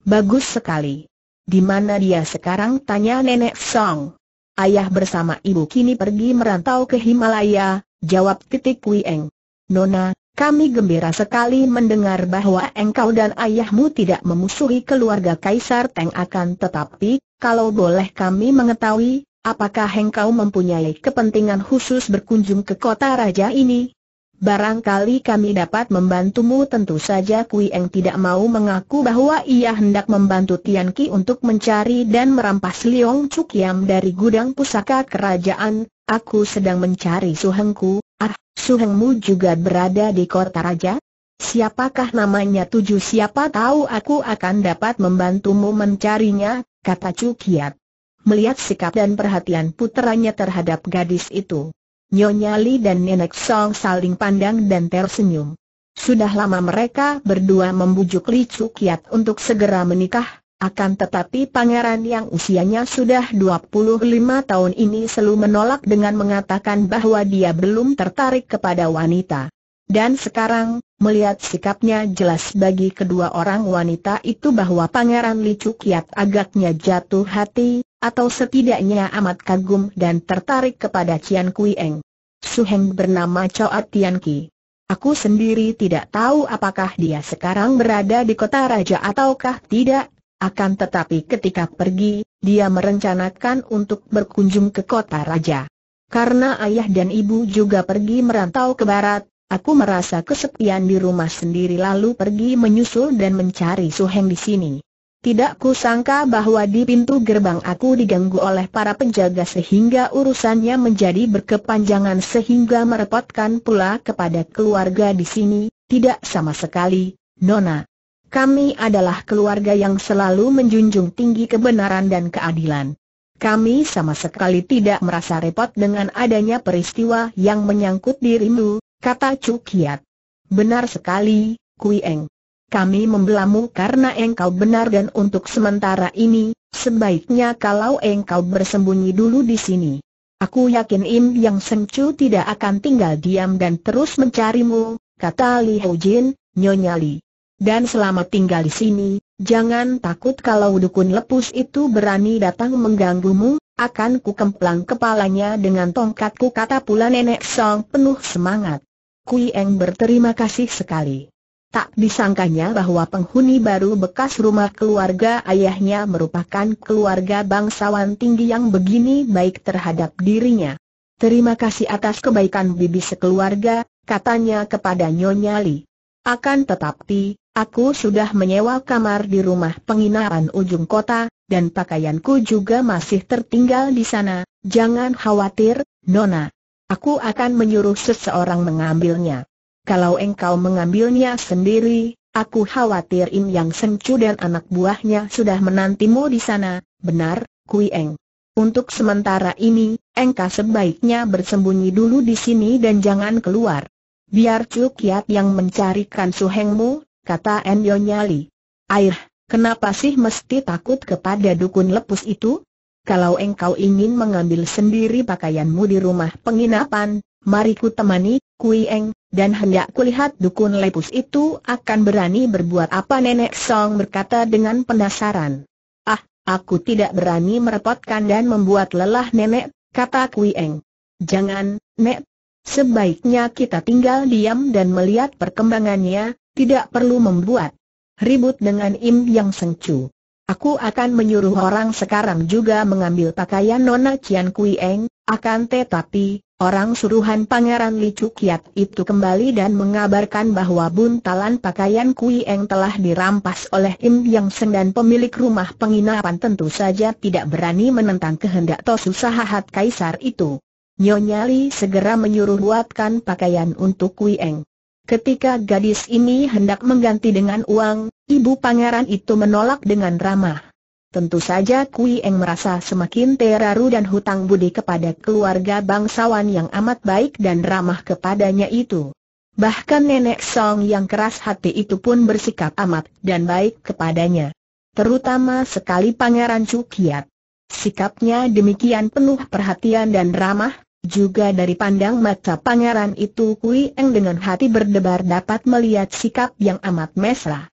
[SPEAKER 1] Bagus sekali. Di mana dia sekarang? Tanya Nenek Song. Ayah bersama ibu kini pergi merantau ke Himalaya, jawab titik Wieng. Nona, kami gembira sekali mendengar bahwa engkau dan ayahmu tidak memusuhi keluarga Kaisar Teng akan tetapi, kalau boleh kami mengetahui, apakah engkau mempunyai kepentingan khusus berkunjung ke kota raja ini? Barangkali kami dapat membantumu tentu saja Kui Eng tidak mau mengaku bahwa ia hendak membantu Tian Ki untuk mencari dan merampas Leong Chuk Yam dari gudang pusaka kerajaan, aku sedang mencari Suhengku, ah, Suhengmu juga berada di kota raja? Siapakah namanya tujuh siapa tahu aku akan dapat membantumu mencarinya, kata Cukiat. Melihat sikap dan perhatian putranya terhadap gadis itu. Nyonya Li dan Nenek Song saling pandang dan tersenyum. Sudah lama mereka berdua membujuk Li Chuk untuk segera menikah, akan tetapi pangeran yang usianya sudah 25 tahun ini selalu menolak dengan mengatakan bahwa dia belum tertarik kepada wanita. Dan sekarang, melihat sikapnya jelas bagi kedua orang wanita itu bahwa pangeran Li Chuk agaknya jatuh hati, atau setidaknya amat kagum dan tertarik kepada Cian Kui Eng. Su Heng bernama Choat Tian Ki. Aku sendiri tidak tahu apakah dia sekarang berada di kota raja ataukah tidak, akan tetapi ketika pergi, dia merencanakan untuk berkunjung ke kota raja. Karena ayah dan ibu juga pergi merantau ke barat, aku merasa kesepian di rumah sendiri lalu pergi menyusul dan mencari Suheng di sini tidak kusangka bahwa di pintu gerbang aku diganggu oleh para penjaga sehingga urusannya menjadi berkepanjangan sehingga merepotkan pula kepada keluarga di sini, tidak sama sekali, Nona. Kami adalah keluarga yang selalu menjunjung tinggi kebenaran dan keadilan. Kami sama sekali tidak merasa repot dengan adanya peristiwa yang menyangkut dirimu, kata Cukiat. Benar sekali, Kui Eng kami membelamu karena engkau benar dan untuk sementara ini, sebaiknya kalau engkau bersembunyi dulu di sini. Aku yakin Im Yang sengcu tidak akan tinggal diam dan terus mencarimu, kata Li Hou Jin, Nyonya Li. Dan selama tinggal di sini, jangan takut kalau dukun lepus itu berani datang mengganggumu, akan ku kemplang kepalanya dengan tongkatku kata pula nenek Song penuh semangat. Kui Eng berterima kasih sekali. Tak disangkanya bahwa penghuni baru bekas rumah keluarga ayahnya merupakan keluarga bangsawan tinggi yang begini baik terhadap dirinya. Terima kasih atas kebaikan bibi sekeluarga, katanya kepada Nyonya Li. Akan tetapi, aku sudah menyewa kamar di rumah penginapan ujung kota, dan pakaianku juga masih tertinggal di sana, jangan khawatir, Nona. Aku akan menyuruh seseorang mengambilnya. Kalau engkau mengambilnya sendiri, aku khawatir Im Yang sengcu dan anak buahnya sudah menantimu di sana, benar, Kui Eng. Untuk sementara ini, engkau sebaiknya bersembunyi dulu di sini dan jangan keluar. Biar Cu Kiat yang mencarikan suhengmu, kata Enyo Nyali. Air, kenapa sih mesti takut kepada dukun lepus itu? Kalau engkau ingin mengambil sendiri pakaianmu di rumah penginapan, mari ku temani, Kui Eng, dan hendak kulihat dukun lepus itu akan berani berbuat apa Nenek Song berkata dengan penasaran. Ah, aku tidak berani merepotkan dan membuat lelah Nenek, kata Kui Eng. Jangan, Nek. Sebaiknya kita tinggal diam dan melihat perkembangannya, tidak perlu membuat ribut dengan Im Yang Sengcu. Aku akan menyuruh orang sekarang juga mengambil pakaian Nona Cian Kui Eng, akan tetapi, Orang suruhan Pangeran Li Cukiat itu kembali dan mengabarkan bahwa buntalan pakaian Kui Eng telah dirampas oleh Im Yang Seng dan pemilik rumah penginapan tentu saja tidak berani menentang kehendak Tosu Sahahat Kaisar itu. Nyonya Li segera menyuruh buatkan pakaian untuk Kui Eng. Ketika gadis ini hendak mengganti dengan uang, ibu pangeran itu menolak dengan ramah. Tentu saja Kui Eng merasa semakin teraru dan hutang budi kepada keluarga bangsawan yang amat baik dan ramah kepadanya itu. Bahkan nenek Song yang keras hati itu pun bersikap amat dan baik kepadanya. Terutama sekali Pangeran Cukiat. Sikapnya demikian penuh perhatian dan ramah, juga dari pandang mata pangeran itu Kui Eng dengan hati berdebar dapat melihat sikap yang amat mesra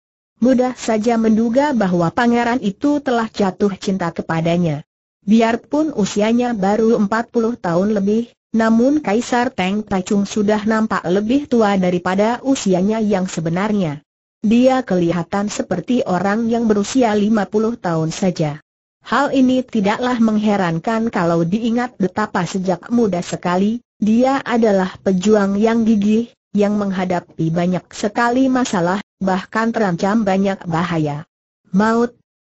[SPEAKER 1] mudah saja menduga bahwa pangeran itu telah jatuh cinta kepadanya. Biarpun usianya baru 40 tahun lebih, namun Kaisar Teng Taichung sudah nampak lebih tua daripada usianya yang sebenarnya. Dia kelihatan seperti orang yang berusia 50 tahun saja. Hal ini tidaklah mengherankan kalau diingat betapa sejak muda sekali, dia adalah pejuang yang gigih, yang menghadapi banyak sekali masalah, bahkan terancam banyak bahaya. Maut.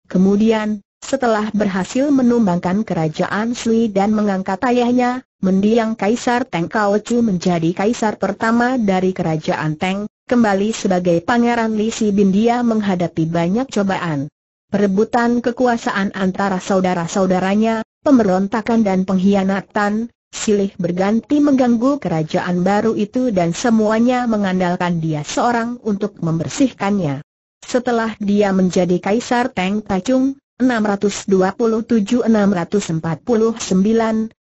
[SPEAKER 1] Kemudian, setelah berhasil menumbangkan kerajaan Sui dan mengangkat ayahnya, mendiang Kaisar Teng Kao menjadi kaisar pertama dari kerajaan Teng, kembali sebagai pangeran Li Si Bin dia menghadapi banyak cobaan. Perebutan kekuasaan antara saudara-saudaranya, pemberontakan dan pengkhianatan, silih berganti mengganggu kerajaan baru itu dan semuanya mengandalkan dia seorang untuk membersihkannya. Setelah dia menjadi Kaisar Teng Tacung, 627-649,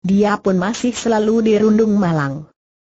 [SPEAKER 1] dia pun masih selalu dirundung malang.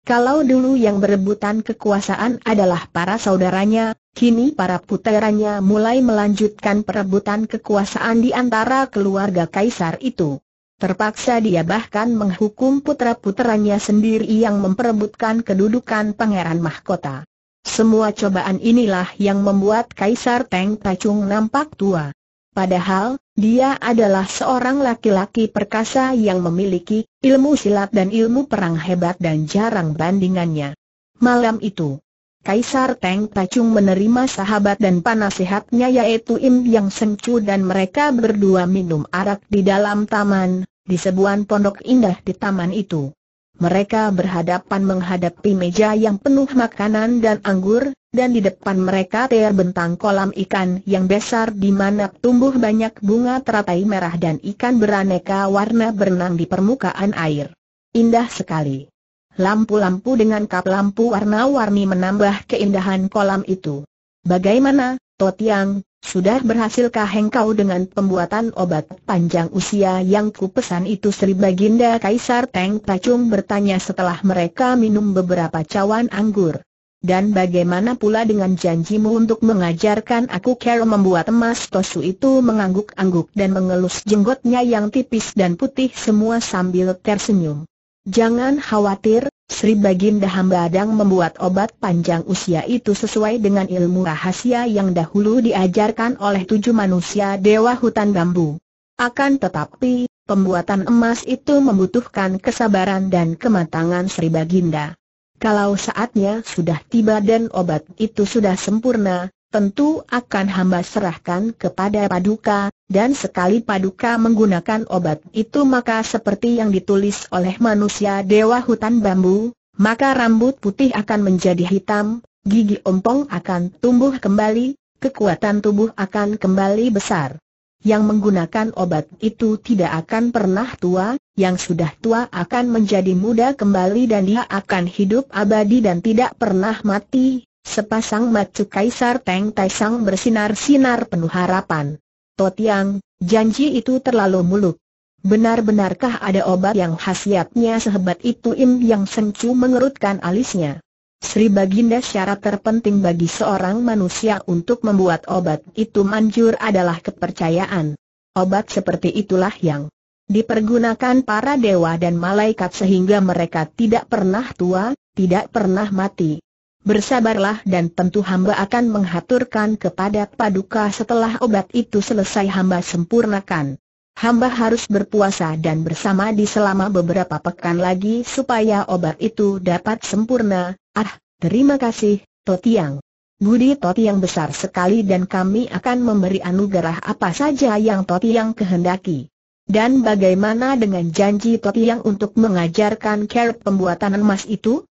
[SPEAKER 1] Kalau dulu yang berebutan kekuasaan adalah para saudaranya, Kini para puteranya mulai melanjutkan perebutan kekuasaan di antara keluarga kaisar itu. Terpaksa dia bahkan menghukum putra-putranya sendiri yang memperebutkan kedudukan pangeran mahkota. Semua cobaan inilah yang membuat Kaisar Teng Tacung nampak tua. Padahal, dia adalah seorang laki-laki perkasa yang memiliki ilmu silat dan ilmu perang hebat dan jarang bandingannya. Malam itu, Kaisar Teng Tacung menerima sahabat dan panasehatnya yaitu Im Yang Sengcu dan mereka berdua minum arak di dalam taman, di sebuah pondok indah di taman itu. Mereka berhadapan menghadapi meja yang penuh makanan dan anggur, dan di depan mereka terbentang kolam ikan yang besar di mana tumbuh banyak bunga teratai merah dan ikan beraneka warna berenang di permukaan air. Indah sekali. Lampu-lampu dengan kap lampu warna-warni menambah keindahan kolam itu. Bagaimana, Totiang, sudah berhasilkah engkau dengan pembuatan obat panjang usia yang kupesan itu Sri Baginda Kaisar Teng Tacung bertanya setelah mereka minum beberapa cawan anggur. Dan bagaimana pula dengan janjimu untuk mengajarkan aku cara membuat emas tosu itu mengangguk-angguk dan mengelus jenggotnya yang tipis dan putih semua sambil tersenyum. Jangan khawatir, Sri Baginda Hambadang membuat obat panjang usia itu sesuai dengan ilmu rahasia yang dahulu diajarkan oleh tujuh manusia Dewa Hutan Bambu. Akan tetapi, pembuatan emas itu membutuhkan kesabaran dan kematangan Sri Baginda. Kalau saatnya sudah tiba dan obat itu sudah sempurna, tentu akan hamba serahkan kepada Paduka, dan sekali Paduka menggunakan obat itu maka seperti yang ditulis oleh manusia dewa hutan bambu, maka rambut putih akan menjadi hitam, gigi ompong akan tumbuh kembali, kekuatan tubuh akan kembali besar. Yang menggunakan obat itu tidak akan pernah tua, yang sudah tua akan menjadi muda kembali dan dia akan hidup abadi dan tidak pernah mati. Sepasang macu kaisar Teng Taisang bersinar-sinar penuh harapan. Totiang, janji itu terlalu muluk. Benar-benarkah ada obat yang khasiatnya sehebat itu Im Yang sengcu mengerutkan alisnya. Sri Baginda syarat terpenting bagi seorang manusia untuk membuat obat itu manjur adalah kepercayaan. Obat seperti itulah yang dipergunakan para dewa dan malaikat sehingga mereka tidak pernah tua, tidak pernah mati. Bersabarlah dan tentu hamba akan menghaturkan kepada paduka setelah obat itu selesai hamba sempurnakan. Hamba harus berpuasa dan bersama di selama beberapa pekan lagi supaya obat itu dapat sempurna. Ah, terima kasih, Totiang. Budi Totiang besar sekali dan kami akan memberi anugerah apa saja yang Totiang kehendaki. Dan bagaimana dengan janji Totiang untuk mengajarkan care pembuatan emas itu?